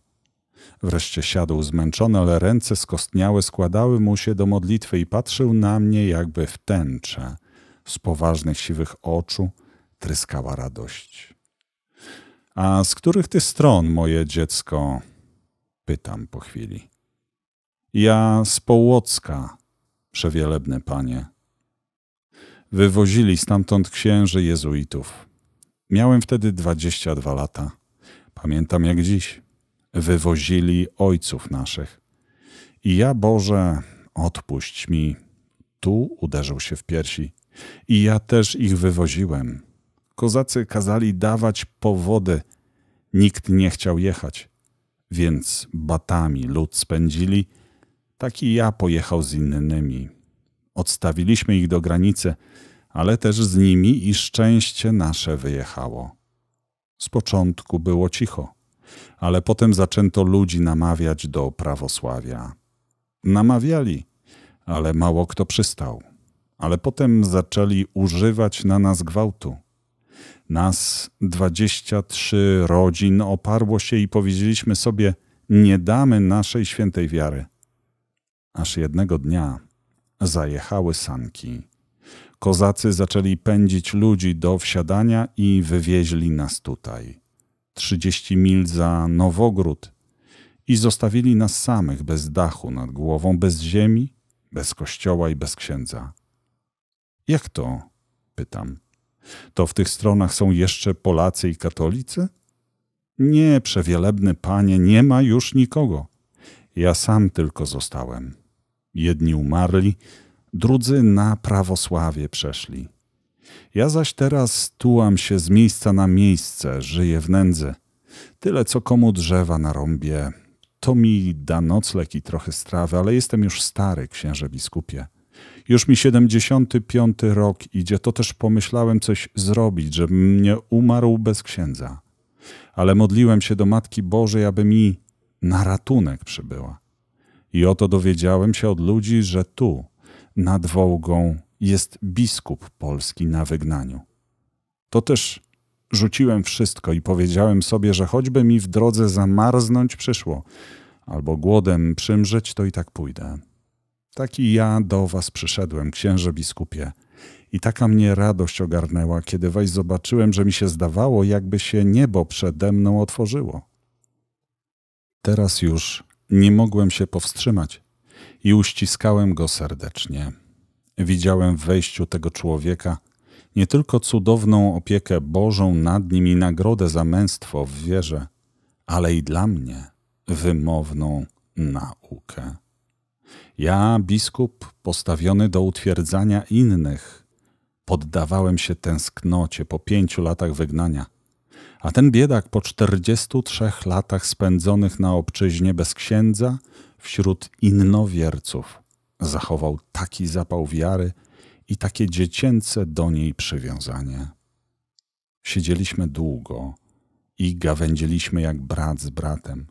Wreszcie siadł zmęczony, ale ręce skostniałe składały mu się do modlitwy i patrzył na mnie jakby w tęczę. Z poważnych siwych oczu tryskała radość. A z których ty stron, moje dziecko? Pytam po chwili. Ja z Połocka, przewielebny panie. Wywozili stamtąd księży jezuitów. Miałem wtedy dwadzieścia dwa lata. Pamiętam jak dziś wywozili ojców naszych. I ja, Boże, odpuść mi. Tu uderzył się w piersi. I ja też ich wywoziłem. Kozacy kazali dawać powody. Nikt nie chciał jechać. Więc batami lud spędzili. Taki ja pojechał z innymi. Odstawiliśmy ich do granicy, ale też z nimi i szczęście nasze wyjechało. Z początku było cicho ale potem zaczęto ludzi namawiać do prawosławia. Namawiali, ale mało kto przystał. Ale potem zaczęli używać na nas gwałtu. Nas, dwadzieścia trzy rodzin, oparło się i powiedzieliśmy sobie, nie damy naszej świętej wiary. Aż jednego dnia zajechały sanki. Kozacy zaczęli pędzić ludzi do wsiadania i wywieźli nas tutaj. 30 mil za Nowogród i zostawili nas samych bez dachu nad głową, bez ziemi, bez kościoła i bez księdza. Jak to? pytam. To w tych stronach są jeszcze Polacy i katolicy? Nie, przewielebny panie, nie ma już nikogo. Ja sam tylko zostałem. Jedni umarli, drudzy na prawosławie przeszli. Ja zaś teraz tułam się z miejsca na miejsce, żyję w nędzy. Tyle co komu drzewa na rąbie. To mi da nocleg i trochę strawy, ale jestem już stary, księże biskupie. Już mi 75 rok idzie, to też pomyślałem coś zrobić, żebym nie umarł bez księdza. Ale modliłem się do Matki Bożej, aby mi na ratunek przybyła. I oto dowiedziałem się od ludzi, że tu, nad Wołgą, jest biskup polski na wygnaniu. To też rzuciłem wszystko i powiedziałem sobie, że choćby mi w drodze zamarznąć przyszło, albo głodem przymrzeć, to i tak pójdę. Taki ja do was przyszedłem, księże biskupie. I taka mnie radość ogarnęła, kiedy weź zobaczyłem, że mi się zdawało, jakby się niebo przede mną otworzyło. Teraz już nie mogłem się powstrzymać i uściskałem go serdecznie widziałem w wejściu tego człowieka nie tylko cudowną opiekę Bożą nad nim i nagrodę za męstwo w wierze, ale i dla mnie wymowną naukę. Ja, biskup, postawiony do utwierdzania innych, poddawałem się tęsknocie po pięciu latach wygnania, a ten biedak po czterdziestu trzech latach spędzonych na obczyźnie bez księdza wśród innowierców – zachował taki zapał wiary i takie dziecięce do niej przywiązanie. Siedzieliśmy długo i gawędziliśmy jak brat z bratem.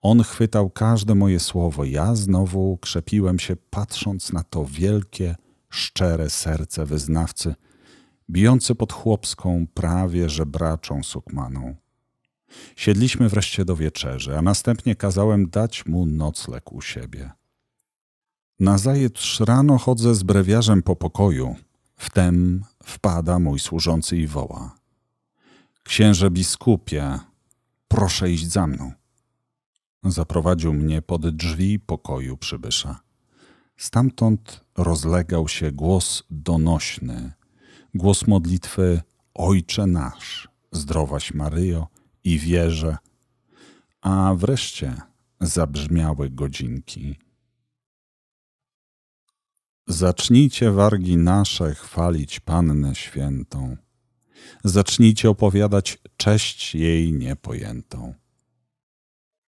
On chwytał każde moje słowo, ja znowu krzepiłem się, patrząc na to wielkie, szczere serce wyznawcy, bijące pod chłopską, prawie żebraczą sukmaną. Siedliśmy wreszcie do wieczerzy, a następnie kazałem dać mu nocleg u siebie. Nazajutrz rano chodzę z brewiarzem po pokoju. Wtem wpada mój służący i woła. Księże biskupie, proszę iść za mną. Zaprowadził mnie pod drzwi pokoju przybysza. Stamtąd rozlegał się głos donośny, głos modlitwy Ojcze nasz, zdrowaś Maryjo i wierzę, a wreszcie zabrzmiały godzinki Zacznijcie wargi nasze chwalić Pannę Świętą. Zacznijcie opowiadać cześć jej niepojętą.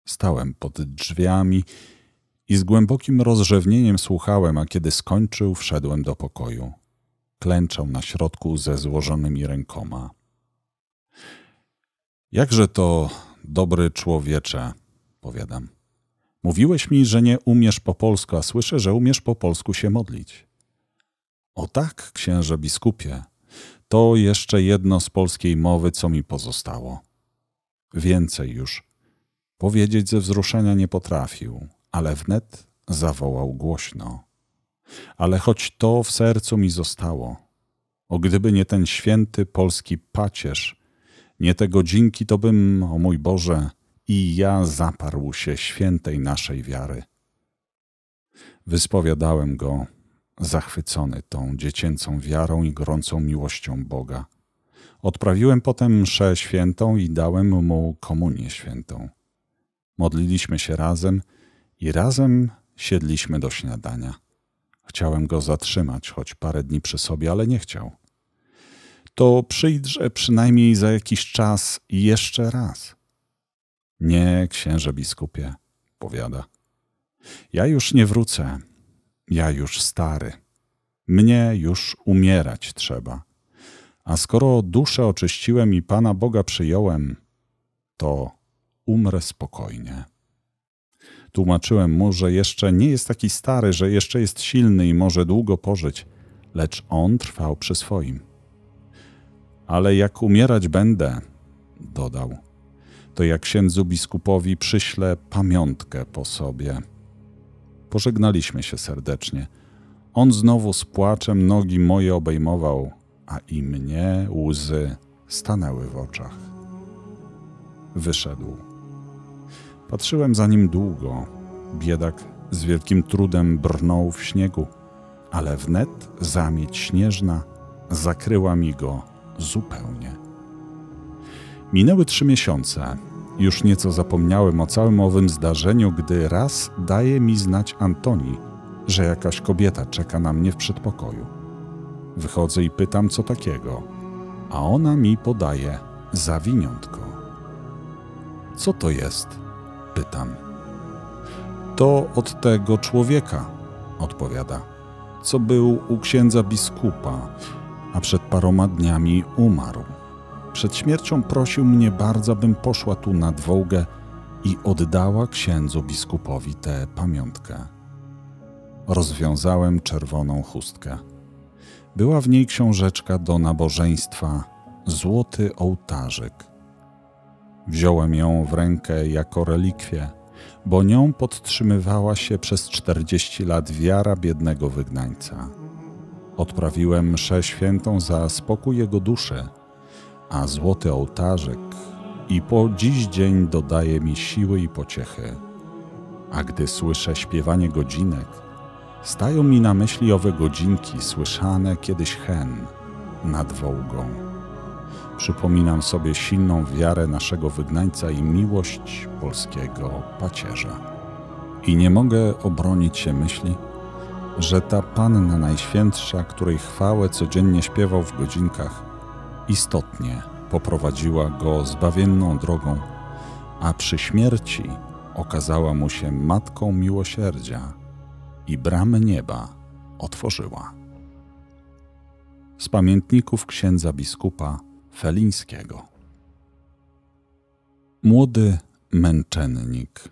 Stałem pod drzwiami i z głębokim rozrzewnieniem słuchałem, a kiedy skończył, wszedłem do pokoju. Klęczał na środku ze złożonymi rękoma. Jakże to dobry człowiecze, powiadam. Mówiłeś mi, że nie umiesz po polsku, a słyszę, że umiesz po polsku się modlić. O tak, księże biskupie, to jeszcze jedno z polskiej mowy, co mi pozostało. Więcej już. Powiedzieć ze wzruszenia nie potrafił, ale wnet zawołał głośno. Ale choć to w sercu mi zostało, o gdyby nie ten święty polski pacierz, nie te godzinki, to bym, o mój Boże, i ja zaparł się świętej naszej wiary. Wyspowiadałem go, zachwycony tą dziecięcą wiarą i gorącą miłością Boga. Odprawiłem potem mszę świętą i dałem mu komunię świętą. Modliliśmy się razem i razem siedliśmy do śniadania. Chciałem go zatrzymać, choć parę dni przy sobie, ale nie chciał. To przyjdźże przynajmniej za jakiś czas jeszcze raz – nie, księże biskupie, powiada. Ja już nie wrócę. Ja już stary. Mnie już umierać trzeba. A skoro duszę oczyściłem i Pana Boga przyjąłem, to umrę spokojnie. Tłumaczyłem mu, że jeszcze nie jest taki stary, że jeszcze jest silny i może długo pożyć, lecz on trwał przy swoim. Ale jak umierać będę, dodał to ja księdzu biskupowi przyślę pamiątkę po sobie. Pożegnaliśmy się serdecznie. On znowu z płaczem nogi moje obejmował, a i mnie łzy stanęły w oczach. Wyszedł. Patrzyłem za nim długo. Biedak z wielkim trudem brnął w śniegu, ale wnet zamieć śnieżna zakryła mi go zupełnie. Minęły trzy miesiące. Już nieco zapomniałem o całym owym zdarzeniu, gdy raz daje mi znać Antoni, że jakaś kobieta czeka na mnie w przedpokoju. Wychodzę i pytam, co takiego, a ona mi podaje zawiniątko. Co to jest? Pytam. To od tego człowieka, odpowiada, co był u księdza biskupa, a przed paroma dniami umarł. Przed śmiercią prosił mnie bardzo, bym poszła tu na dwołgę i oddała księdzu biskupowi tę pamiątkę. Rozwiązałem czerwoną chustkę. Była w niej książeczka do nabożeństwa, złoty ołtarzyk. Wziąłem ją w rękę jako relikwię, bo nią podtrzymywała się przez 40 lat wiara biednego wygnańca. Odprawiłem mszę świętą za spokój jego duszy – a złoty ołtarzek i po dziś dzień dodaje mi siły i pociechy. A gdy słyszę śpiewanie godzinek, stają mi na myśli owe godzinki słyszane kiedyś hen nad Wołgą. Przypominam sobie silną wiarę naszego wygnańca i miłość polskiego pacierza. I nie mogę obronić się myśli, że ta Panna Najświętsza, której chwałę codziennie śpiewał w godzinkach, istotnie poprowadziła go zbawienną drogą, a przy śmierci okazała mu się matką miłosierdzia i bramę nieba otworzyła. Z pamiętników księdza biskupa Felińskiego. Młody męczennik.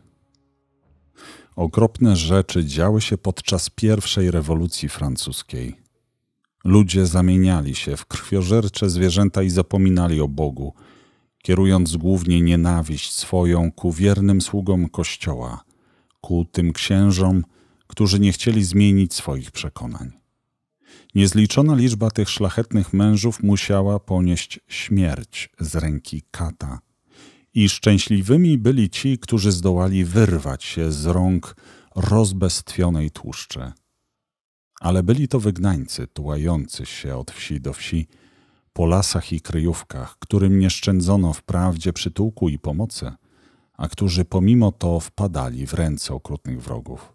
Okropne rzeczy działy się podczas pierwszej rewolucji francuskiej Ludzie zamieniali się w krwiożercze zwierzęta i zapominali o Bogu, kierując głównie nienawiść swoją ku wiernym sługom Kościoła, ku tym księżom, którzy nie chcieli zmienić swoich przekonań. Niezliczona liczba tych szlachetnych mężów musiała ponieść śmierć z ręki kata. I szczęśliwymi byli ci, którzy zdołali wyrwać się z rąk rozbestwionej tłuszcze. Ale byli to wygnańcy, tułający się od wsi do wsi, po lasach i kryjówkach, którym nie szczędzono wprawdzie przytułku i pomocy, a którzy pomimo to wpadali w ręce okrutnych wrogów.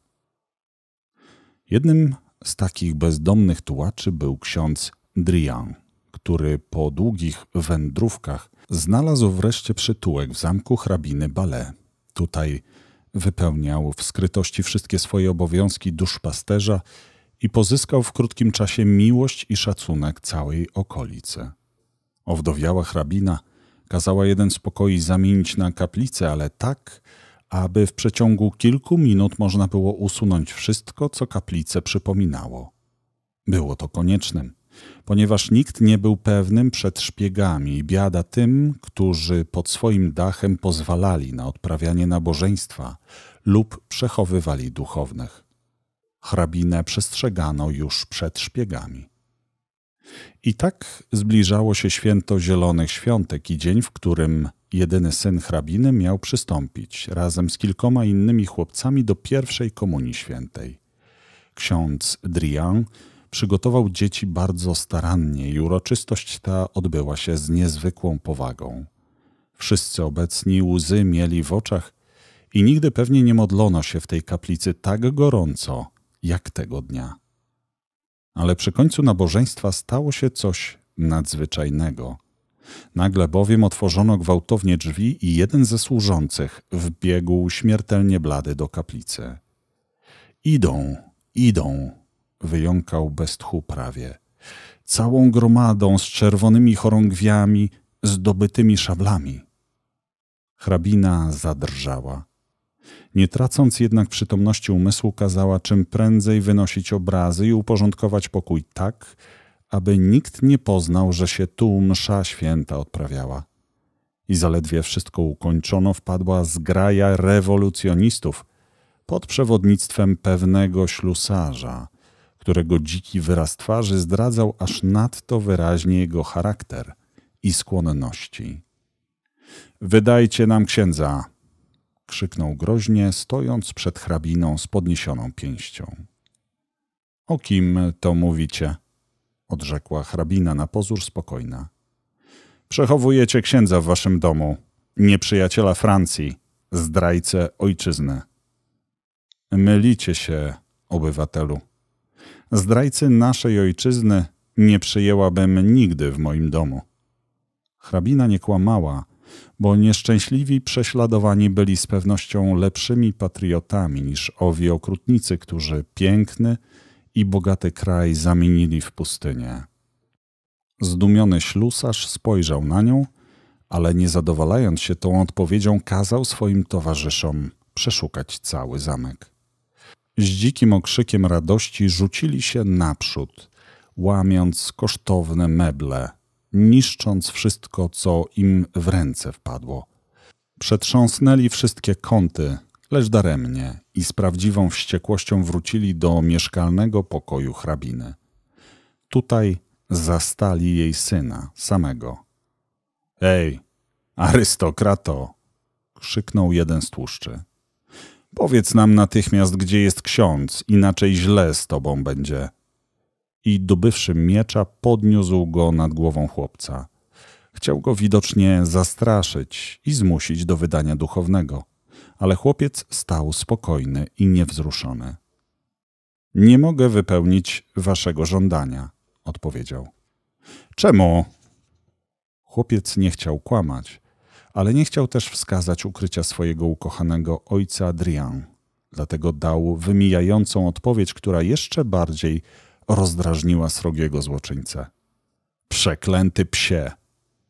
Jednym z takich bezdomnych tułaczy był ksiądz Drian, który po długich wędrówkach znalazł wreszcie przytułek w zamku hrabiny Bale. Tutaj wypełniał w skrytości wszystkie swoje obowiązki duszpasterza i pozyskał w krótkim czasie miłość i szacunek całej okolicy. Owdowiała hrabina kazała jeden z pokoi zamienić na kaplicę, ale tak, aby w przeciągu kilku minut można było usunąć wszystko, co kaplicę przypominało. Było to koniecznym, ponieważ nikt nie był pewnym przed szpiegami i biada tym, którzy pod swoim dachem pozwalali na odprawianie nabożeństwa lub przechowywali duchownych hrabinę przestrzegano już przed szpiegami. I tak zbliżało się święto Zielonych Świątek i dzień, w którym jedyny syn hrabiny miał przystąpić razem z kilkoma innymi chłopcami do pierwszej komunii świętej. Ksiądz Drian przygotował dzieci bardzo starannie i uroczystość ta odbyła się z niezwykłą powagą. Wszyscy obecni łzy mieli w oczach i nigdy pewnie nie modlono się w tej kaplicy tak gorąco jak tego dnia. Ale przy końcu nabożeństwa stało się coś nadzwyczajnego. Nagle bowiem otworzono gwałtownie drzwi i jeden ze służących wbiegł śmiertelnie blady do kaplicy. Idą, idą, wyjąkał bez tchu prawie. Całą gromadą z czerwonymi chorągwiami, zdobytymi szablami. Hrabina zadrżała. Nie tracąc jednak przytomności umysłu, kazała czym prędzej wynosić obrazy i uporządkować pokój tak, aby nikt nie poznał, że się tu msza święta odprawiała. I zaledwie wszystko ukończono, wpadła zgraja rewolucjonistów pod przewodnictwem pewnego ślusarza, którego dziki wyraz twarzy zdradzał aż nadto wyraźnie jego charakter i skłonności. Wydajcie nam księdza, krzyknął groźnie, stojąc przed hrabiną z podniesioną pięścią. O kim to mówicie? odrzekła hrabina na pozór spokojna. Przechowujecie księdza w waszym domu, nieprzyjaciela Francji, zdrajcę ojczyzny. Mylicie się, obywatelu. Zdrajcy naszej ojczyzny nie przyjęłabym nigdy w moim domu. Hrabina nie kłamała, bo nieszczęśliwi prześladowani byli z pewnością lepszymi patriotami niż owi okrutnicy, którzy piękny i bogaty kraj zamienili w pustynię. Zdumiony ślusarz spojrzał na nią, ale nie zadowalając się tą odpowiedzią, kazał swoim towarzyszom przeszukać cały zamek. Z dzikim okrzykiem radości rzucili się naprzód, łamiąc kosztowne meble – niszcząc wszystko, co im w ręce wpadło. Przetrząsnęli wszystkie kąty, lecz daremnie i z prawdziwą wściekłością wrócili do mieszkalnego pokoju hrabiny. Tutaj zastali jej syna, samego. Ej, arystokrato! krzyknął jeden z tłuszczy. Powiedz nam natychmiast, gdzie jest ksiądz, inaczej źle z tobą będzie i dobywszy miecza, podniósł go nad głową chłopca. Chciał go widocznie zastraszyć i zmusić do wydania duchownego, ale chłopiec stał spokojny i niewzruszony. Nie mogę wypełnić waszego żądania, odpowiedział. Czemu? Chłopiec nie chciał kłamać, ale nie chciał też wskazać ukrycia swojego ukochanego ojca Adrian. Dlatego dał wymijającą odpowiedź, która jeszcze bardziej rozdrażniła srogiego złoczyńcę. Przeklęty psie!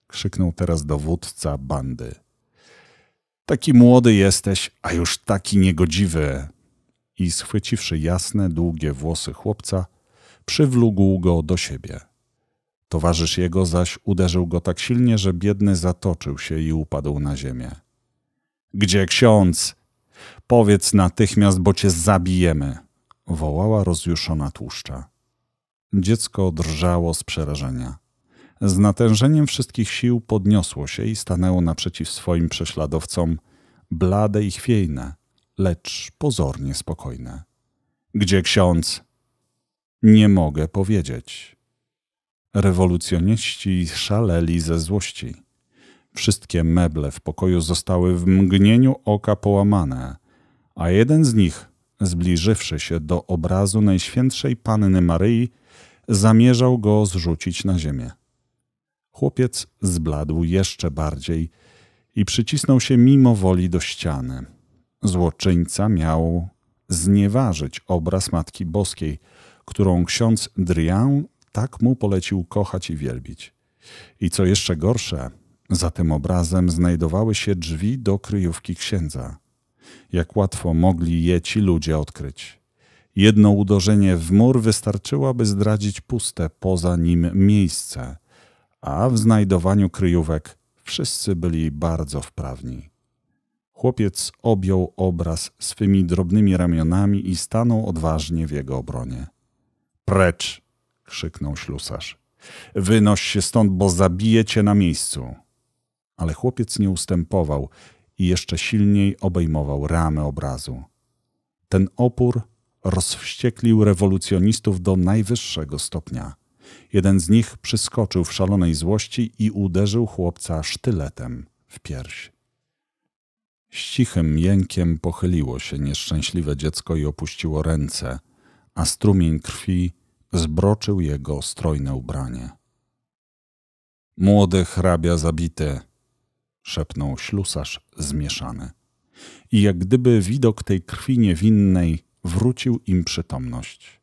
krzyknął teraz dowódca bandy. Taki młody jesteś, a już taki niegodziwy! I schwyciwszy jasne, długie włosy chłopca, przywlógł go do siebie. Towarzysz jego zaś uderzył go tak silnie, że biedny zatoczył się i upadł na ziemię. Gdzie ksiądz? Powiedz natychmiast, bo cię zabijemy! wołała rozjuszona tłuszcza. Dziecko drżało z przerażenia. Z natężeniem wszystkich sił podniosło się i stanęło naprzeciw swoim prześladowcom, blade i chwiejne, lecz pozornie spokojne. Gdzie ksiądz? Nie mogę powiedzieć. Rewolucjoniści szaleli ze złości. Wszystkie meble w pokoju zostały w mgnieniu oka połamane, a jeden z nich, zbliżywszy się do obrazu Najświętszej Panny Maryi, zamierzał go zrzucić na ziemię. Chłopiec zbladł jeszcze bardziej i przycisnął się mimo woli do ściany. Złoczyńca miał znieważyć obraz Matki Boskiej, którą ksiądz Drian tak mu polecił kochać i wielbić. I co jeszcze gorsze, za tym obrazem znajdowały się drzwi do kryjówki księdza. Jak łatwo mogli je ci ludzie odkryć. Jedno uderzenie w mur wystarczyło, by zdradzić puste poza nim miejsce, a w znajdowaniu kryjówek wszyscy byli bardzo wprawni. Chłopiec objął obraz swymi drobnymi ramionami i stanął odważnie w jego obronie. Precz! krzyknął ślusarz. Wynoś się stąd, bo zabiję cię na miejscu. Ale chłopiec nie ustępował i jeszcze silniej obejmował ramę obrazu. Ten opór rozwścieklił rewolucjonistów do najwyższego stopnia. Jeden z nich przyskoczył w szalonej złości i uderzył chłopca sztyletem w pierś. Z cichym jękiem pochyliło się nieszczęśliwe dziecko i opuściło ręce, a strumień krwi zbroczył jego strojne ubranie. Młody hrabia zabity, szepnął ślusarz zmieszany. I jak gdyby widok tej krwi niewinnej wrócił im przytomność.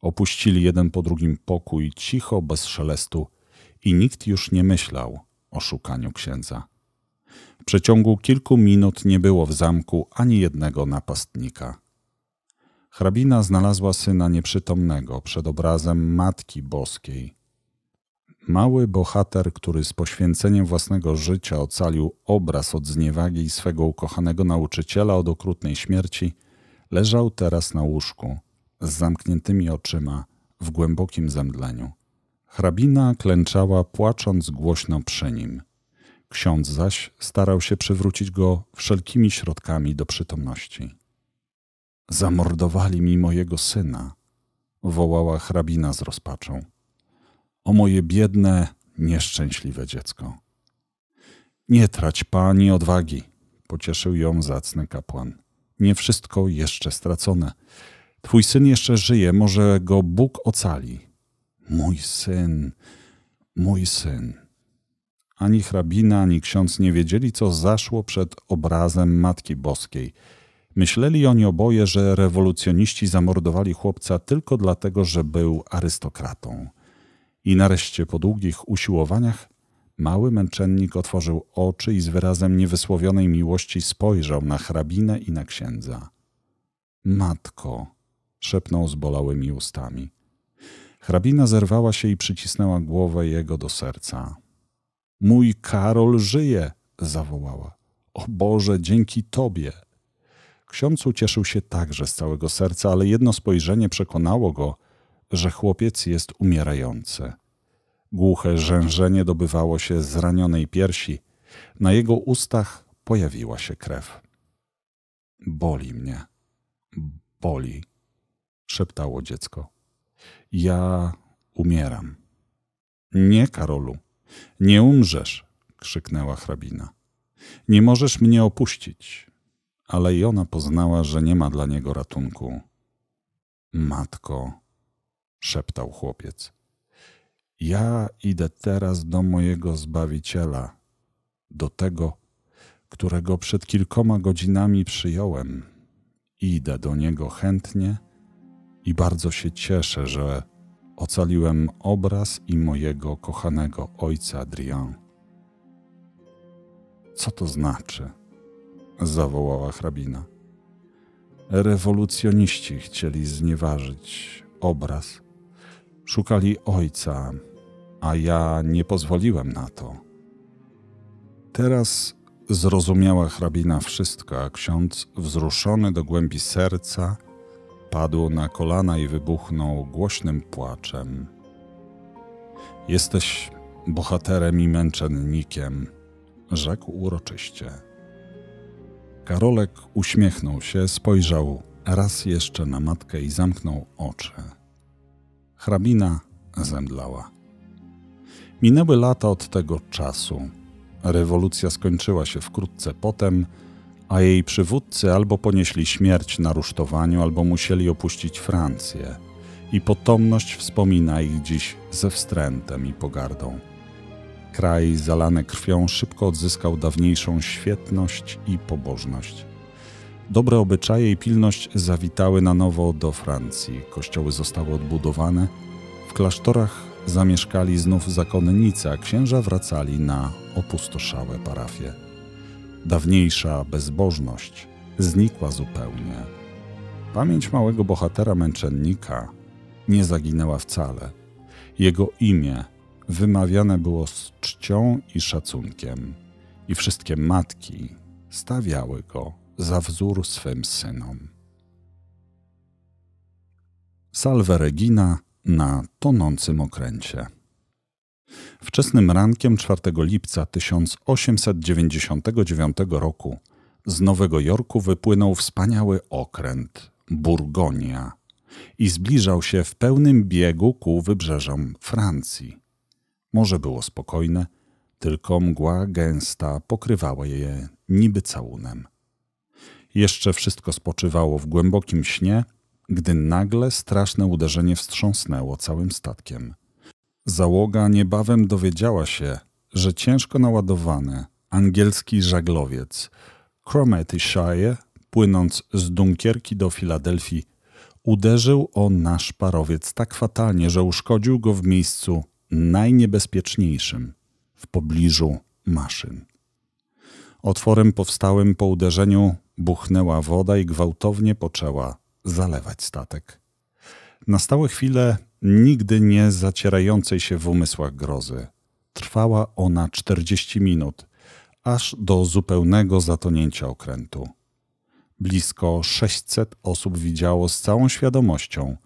Opuścili jeden po drugim pokój cicho, bez szelestu i nikt już nie myślał o szukaniu księdza. W przeciągu kilku minut nie było w zamku ani jednego napastnika. Hrabina znalazła syna nieprzytomnego przed obrazem Matki Boskiej. Mały bohater, który z poświęceniem własnego życia ocalił obraz od zniewagi swego ukochanego nauczyciela od okrutnej śmierci – Leżał teraz na łóżku, z zamkniętymi oczyma, w głębokim zemdleniu. Hrabina klęczała, płacząc głośno przy nim. Ksiądz zaś starał się przywrócić go wszelkimi środkami do przytomności. Zamordowali mi mojego syna, wołała hrabina z rozpaczą. O moje biedne, nieszczęśliwe dziecko. Nie trać pani odwagi, pocieszył ją zacny kapłan. Nie wszystko jeszcze stracone. Twój syn jeszcze żyje, może go Bóg ocali. Mój syn, mój syn. Ani hrabina, ani ksiądz nie wiedzieli, co zaszło przed obrazem Matki Boskiej. Myśleli oni oboje, że rewolucjoniści zamordowali chłopca tylko dlatego, że był arystokratą. I nareszcie po długich usiłowaniach Mały męczennik otworzył oczy i z wyrazem niewysłowionej miłości spojrzał na hrabinę i na księdza. Matko, szepnął zbolałymi ustami. Hrabina zerwała się i przycisnęła głowę jego do serca. Mój Karol żyje! zawołała. O Boże, dzięki Tobie! Ksiądz ucieszył się także z całego serca, ale jedno spojrzenie przekonało go, że chłopiec jest umierający. Głuche rzężenie dobywało się z ranionej piersi. Na jego ustach pojawiła się krew. Boli mnie. Boli, szeptało dziecko. Ja umieram. Nie, Karolu, nie umrzesz, krzyknęła hrabina. Nie możesz mnie opuścić. Ale i ona poznała, że nie ma dla niego ratunku. Matko, szeptał chłopiec. Ja idę teraz do mojego Zbawiciela, do tego, którego przed kilkoma godzinami przyjąłem. Idę do niego chętnie i bardzo się cieszę, że ocaliłem obraz i mojego kochanego ojca Adrian. Co to znaczy? zawołała hrabina. Rewolucjoniści chcieli znieważyć obraz. Szukali ojca, a ja nie pozwoliłem na to. Teraz zrozumiała hrabina wszystko, a ksiądz, wzruszony do głębi serca, padł na kolana i wybuchnął głośnym płaczem. Jesteś bohaterem i męczennikiem, rzekł uroczyście. Karolek uśmiechnął się, spojrzał raz jeszcze na matkę i zamknął oczy. Hrabina zemdlała. Minęły lata od tego czasu. Rewolucja skończyła się wkrótce potem, a jej przywódcy albo ponieśli śmierć na rusztowaniu, albo musieli opuścić Francję. I potomność wspomina ich dziś ze wstrętem i pogardą. Kraj zalany krwią szybko odzyskał dawniejszą świetność i pobożność. Dobre obyczaje i pilność zawitały na nowo do Francji. Kościoły zostały odbudowane, w klasztorach zamieszkali znów zakonnicy, a księża wracali na opustoszałe parafie. Dawniejsza bezbożność znikła zupełnie. Pamięć małego bohatera męczennika nie zaginęła wcale. Jego imię wymawiane było z czcią i szacunkiem, i wszystkie matki stawiały go za wzór swym synom. Salve Regina na tonącym okręcie. Wczesnym rankiem 4 lipca 1899 roku z Nowego Jorku wypłynął wspaniały okręt Burgonia i zbliżał się w pełnym biegu ku wybrzeżom Francji. Morze było spokojne, tylko mgła gęsta pokrywała je niby całunem. Jeszcze wszystko spoczywało w głębokim śnie, gdy nagle straszne uderzenie wstrząsnęło całym statkiem. Załoga niebawem dowiedziała się, że ciężko naładowany angielski żaglowiec Cromartyshire, płynąc z Dunkierki do Filadelfii, uderzył o nasz parowiec tak fatalnie, że uszkodził go w miejscu najniebezpieczniejszym w pobliżu maszyn. Otworem powstałym po uderzeniu buchnęła woda i gwałtownie poczęła zalewać statek. Nastały chwile nigdy nie zacierającej się w umysłach grozy. Trwała ona 40 minut, aż do zupełnego zatonięcia okrętu. Blisko 600 osób widziało z całą świadomością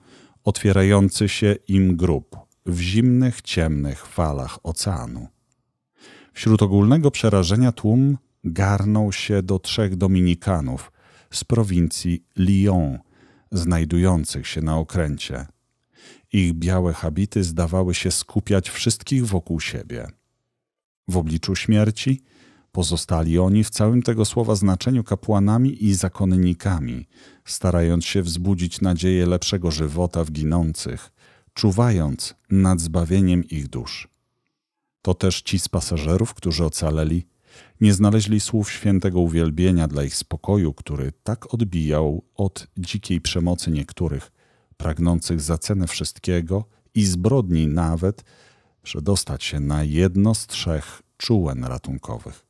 otwierający się im grób w zimnych, ciemnych falach oceanu. Wśród ogólnego przerażenia tłum garnął się do trzech Dominikanów z prowincji Lyon – znajdujących się na okręcie. Ich białe habity zdawały się skupiać wszystkich wokół siebie. W obliczu śmierci pozostali oni w całym tego słowa znaczeniu kapłanami i zakonnikami, starając się wzbudzić nadzieję lepszego żywota w ginących, czuwając nad zbawieniem ich dusz. To też ci z pasażerów, którzy ocaleli, nie znaleźli słów świętego uwielbienia dla ich spokoju, który tak odbijał od dzikiej przemocy niektórych, pragnących za cenę wszystkiego i zbrodni nawet, przedostać się na jedno z trzech czułen ratunkowych.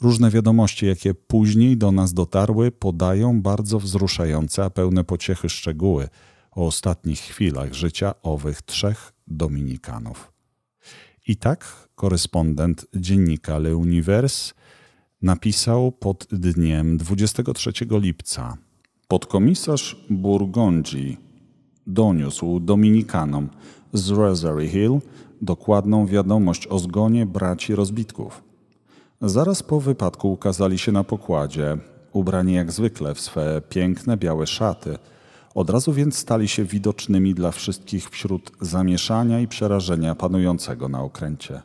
Różne wiadomości, jakie później do nas dotarły, podają bardzo wzruszające, a pełne pociechy szczegóły o ostatnich chwilach życia owych trzech Dominikanów. I tak korespondent dziennika Le Univers, napisał pod dniem 23 lipca. Podkomisarz Burgundii doniósł Dominikanom z Rosary Hill dokładną wiadomość o zgonie braci rozbitków. Zaraz po wypadku ukazali się na pokładzie, ubrani jak zwykle w swe piękne białe szaty. Od razu więc stali się widocznymi dla wszystkich wśród zamieszania i przerażenia panującego na okręcie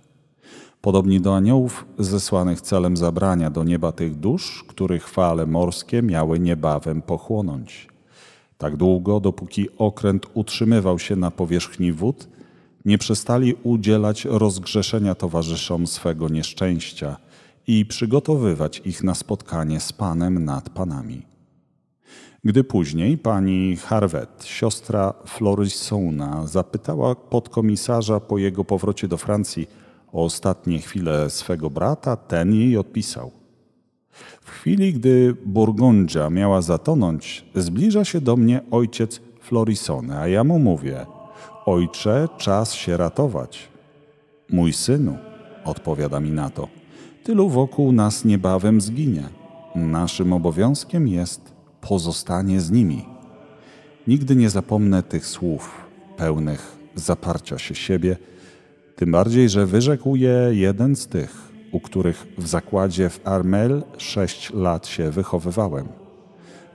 podobni do aniołów zesłanych celem zabrania do nieba tych dusz, których fale morskie miały niebawem pochłonąć. Tak długo, dopóki okręt utrzymywał się na powierzchni wód, nie przestali udzielać rozgrzeszenia towarzyszom swego nieszczęścia i przygotowywać ich na spotkanie z Panem nad Panami. Gdy później pani Harvet, siostra Florisona, zapytała podkomisarza po jego powrocie do Francji – o ostatnie chwile swego brata, ten jej odpisał. W chwili, gdy Burgundzia miała zatonąć, zbliża się do mnie ojciec Florisone, a ja mu mówię: Ojcze, czas się ratować. Mój synu, odpowiada mi na to, tylu wokół nas niebawem zginie. Naszym obowiązkiem jest pozostanie z nimi. Nigdy nie zapomnę tych słów, pełnych zaparcia się siebie tym bardziej, że wyrzekł je jeden z tych, u których w zakładzie w Armel sześć lat się wychowywałem.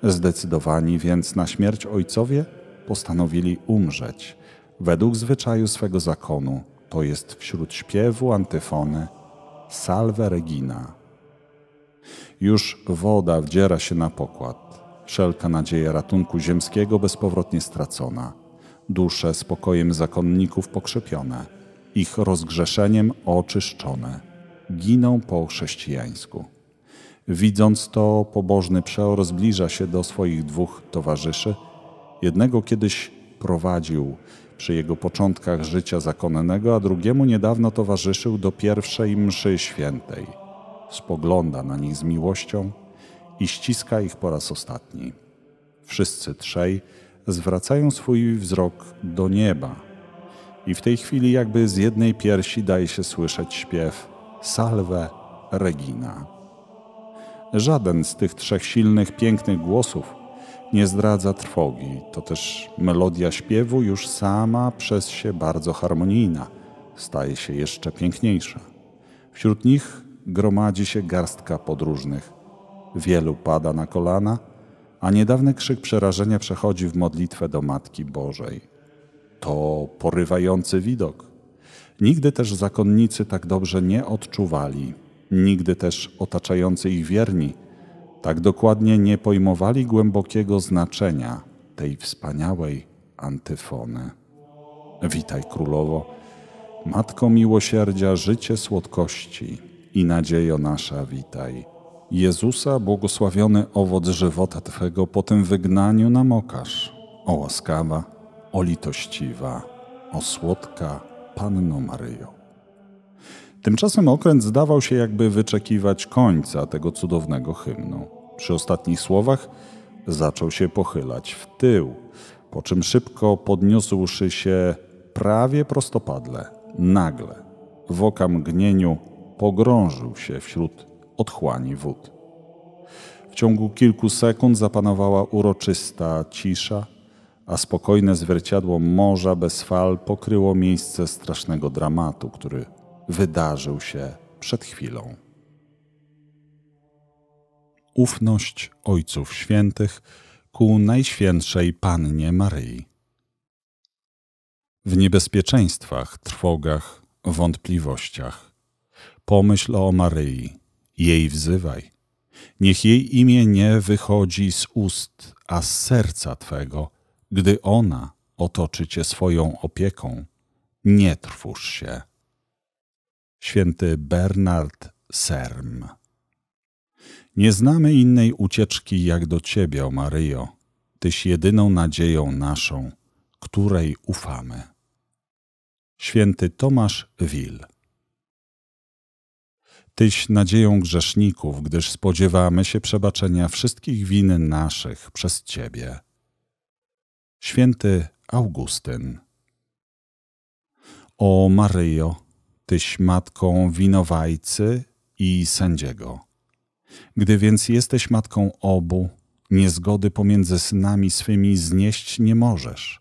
Zdecydowani więc na śmierć ojcowie postanowili umrzeć według zwyczaju swego zakonu, to jest wśród śpiewu antyfony Salve Regina. Już woda wdziera się na pokład. Wszelka nadzieja ratunku ziemskiego bezpowrotnie stracona. Dusze spokojem zakonników pokrzepione ich rozgrzeszeniem oczyszczone. Giną po chrześcijańsku. Widząc to, pobożny przeor zbliża się do swoich dwóch towarzyszy. Jednego kiedyś prowadził przy jego początkach życia zakonnego, a drugiemu niedawno towarzyszył do pierwszej mszy świętej. Spogląda na nich z miłością i ściska ich po raz ostatni. Wszyscy trzej zwracają swój wzrok do nieba i w tej chwili jakby z jednej piersi daje się słyszeć śpiew Salve Regina. Żaden z tych trzech silnych, pięknych głosów nie zdradza trwogi. To też melodia śpiewu już sama przez się bardzo harmonijna, staje się jeszcze piękniejsza. Wśród nich gromadzi się garstka podróżnych. Wielu pada na kolana, a niedawny krzyk przerażenia przechodzi w modlitwę do Matki Bożej. To porywający widok. Nigdy też zakonnicy tak dobrze nie odczuwali, nigdy też otaczający ich wierni tak dokładnie nie pojmowali głębokiego znaczenia tej wspaniałej antyfony. Witaj królowo, Matko miłosierdzia, życie słodkości i nadziejo nasza, witaj. Jezusa, błogosławiony owoc żywota Twego, po tym wygnaniu nam okaż. O łaskawa, o litościwa, o słodka Panno Maryjo. Tymczasem okręt zdawał się jakby wyczekiwać końca tego cudownego hymnu. Przy ostatnich słowach zaczął się pochylać w tył, po czym szybko podniósłszy się prawie prostopadle, nagle, w okamgnieniu pogrążył się wśród otchłani wód. W ciągu kilku sekund zapanowała uroczysta cisza, a spokojne zwierciadło morza bez fal pokryło miejsce strasznego dramatu, który wydarzył się przed chwilą. Ufność Ojców Świętych ku Najświętszej Pannie Maryi. W niebezpieczeństwach, trwogach, wątpliwościach. Pomyśl o Maryi, jej wzywaj. Niech jej imię nie wychodzi z ust, a z serca Twego – gdy ona otoczy cię swoją opieką, nie trwóż się. Święty Bernard Serm. Nie znamy innej ucieczki jak do Ciebie, Maryjo. Tyś jedyną nadzieją naszą, której ufamy. Święty Tomasz Wil. Tyś nadzieją grzeszników, gdyż spodziewamy się przebaczenia wszystkich win naszych przez Ciebie. Święty Augustyn. O Maryjo, tyś matką winowajcy i sędziego. Gdy więc jesteś matką obu, niezgody pomiędzy synami swymi znieść nie możesz.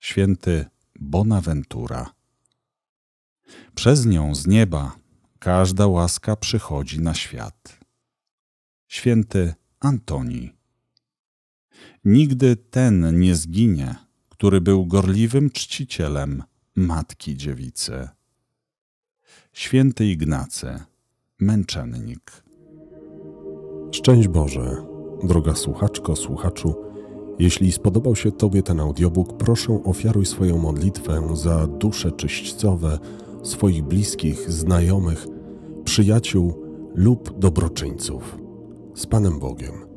Święty Bonaventura. Przez nią z nieba każda łaska przychodzi na świat. Święty Antoni. Nigdy ten nie zginie, który był gorliwym czcicielem Matki Dziewicy. Święty Ignacy, męczennik. Szczęść Boże, droga słuchaczko, słuchaczu. Jeśli spodobał się Tobie ten audiobook, proszę ofiaruj swoją modlitwę za dusze czyśćcowe swoich bliskich, znajomych, przyjaciół lub dobroczyńców. Z Panem Bogiem.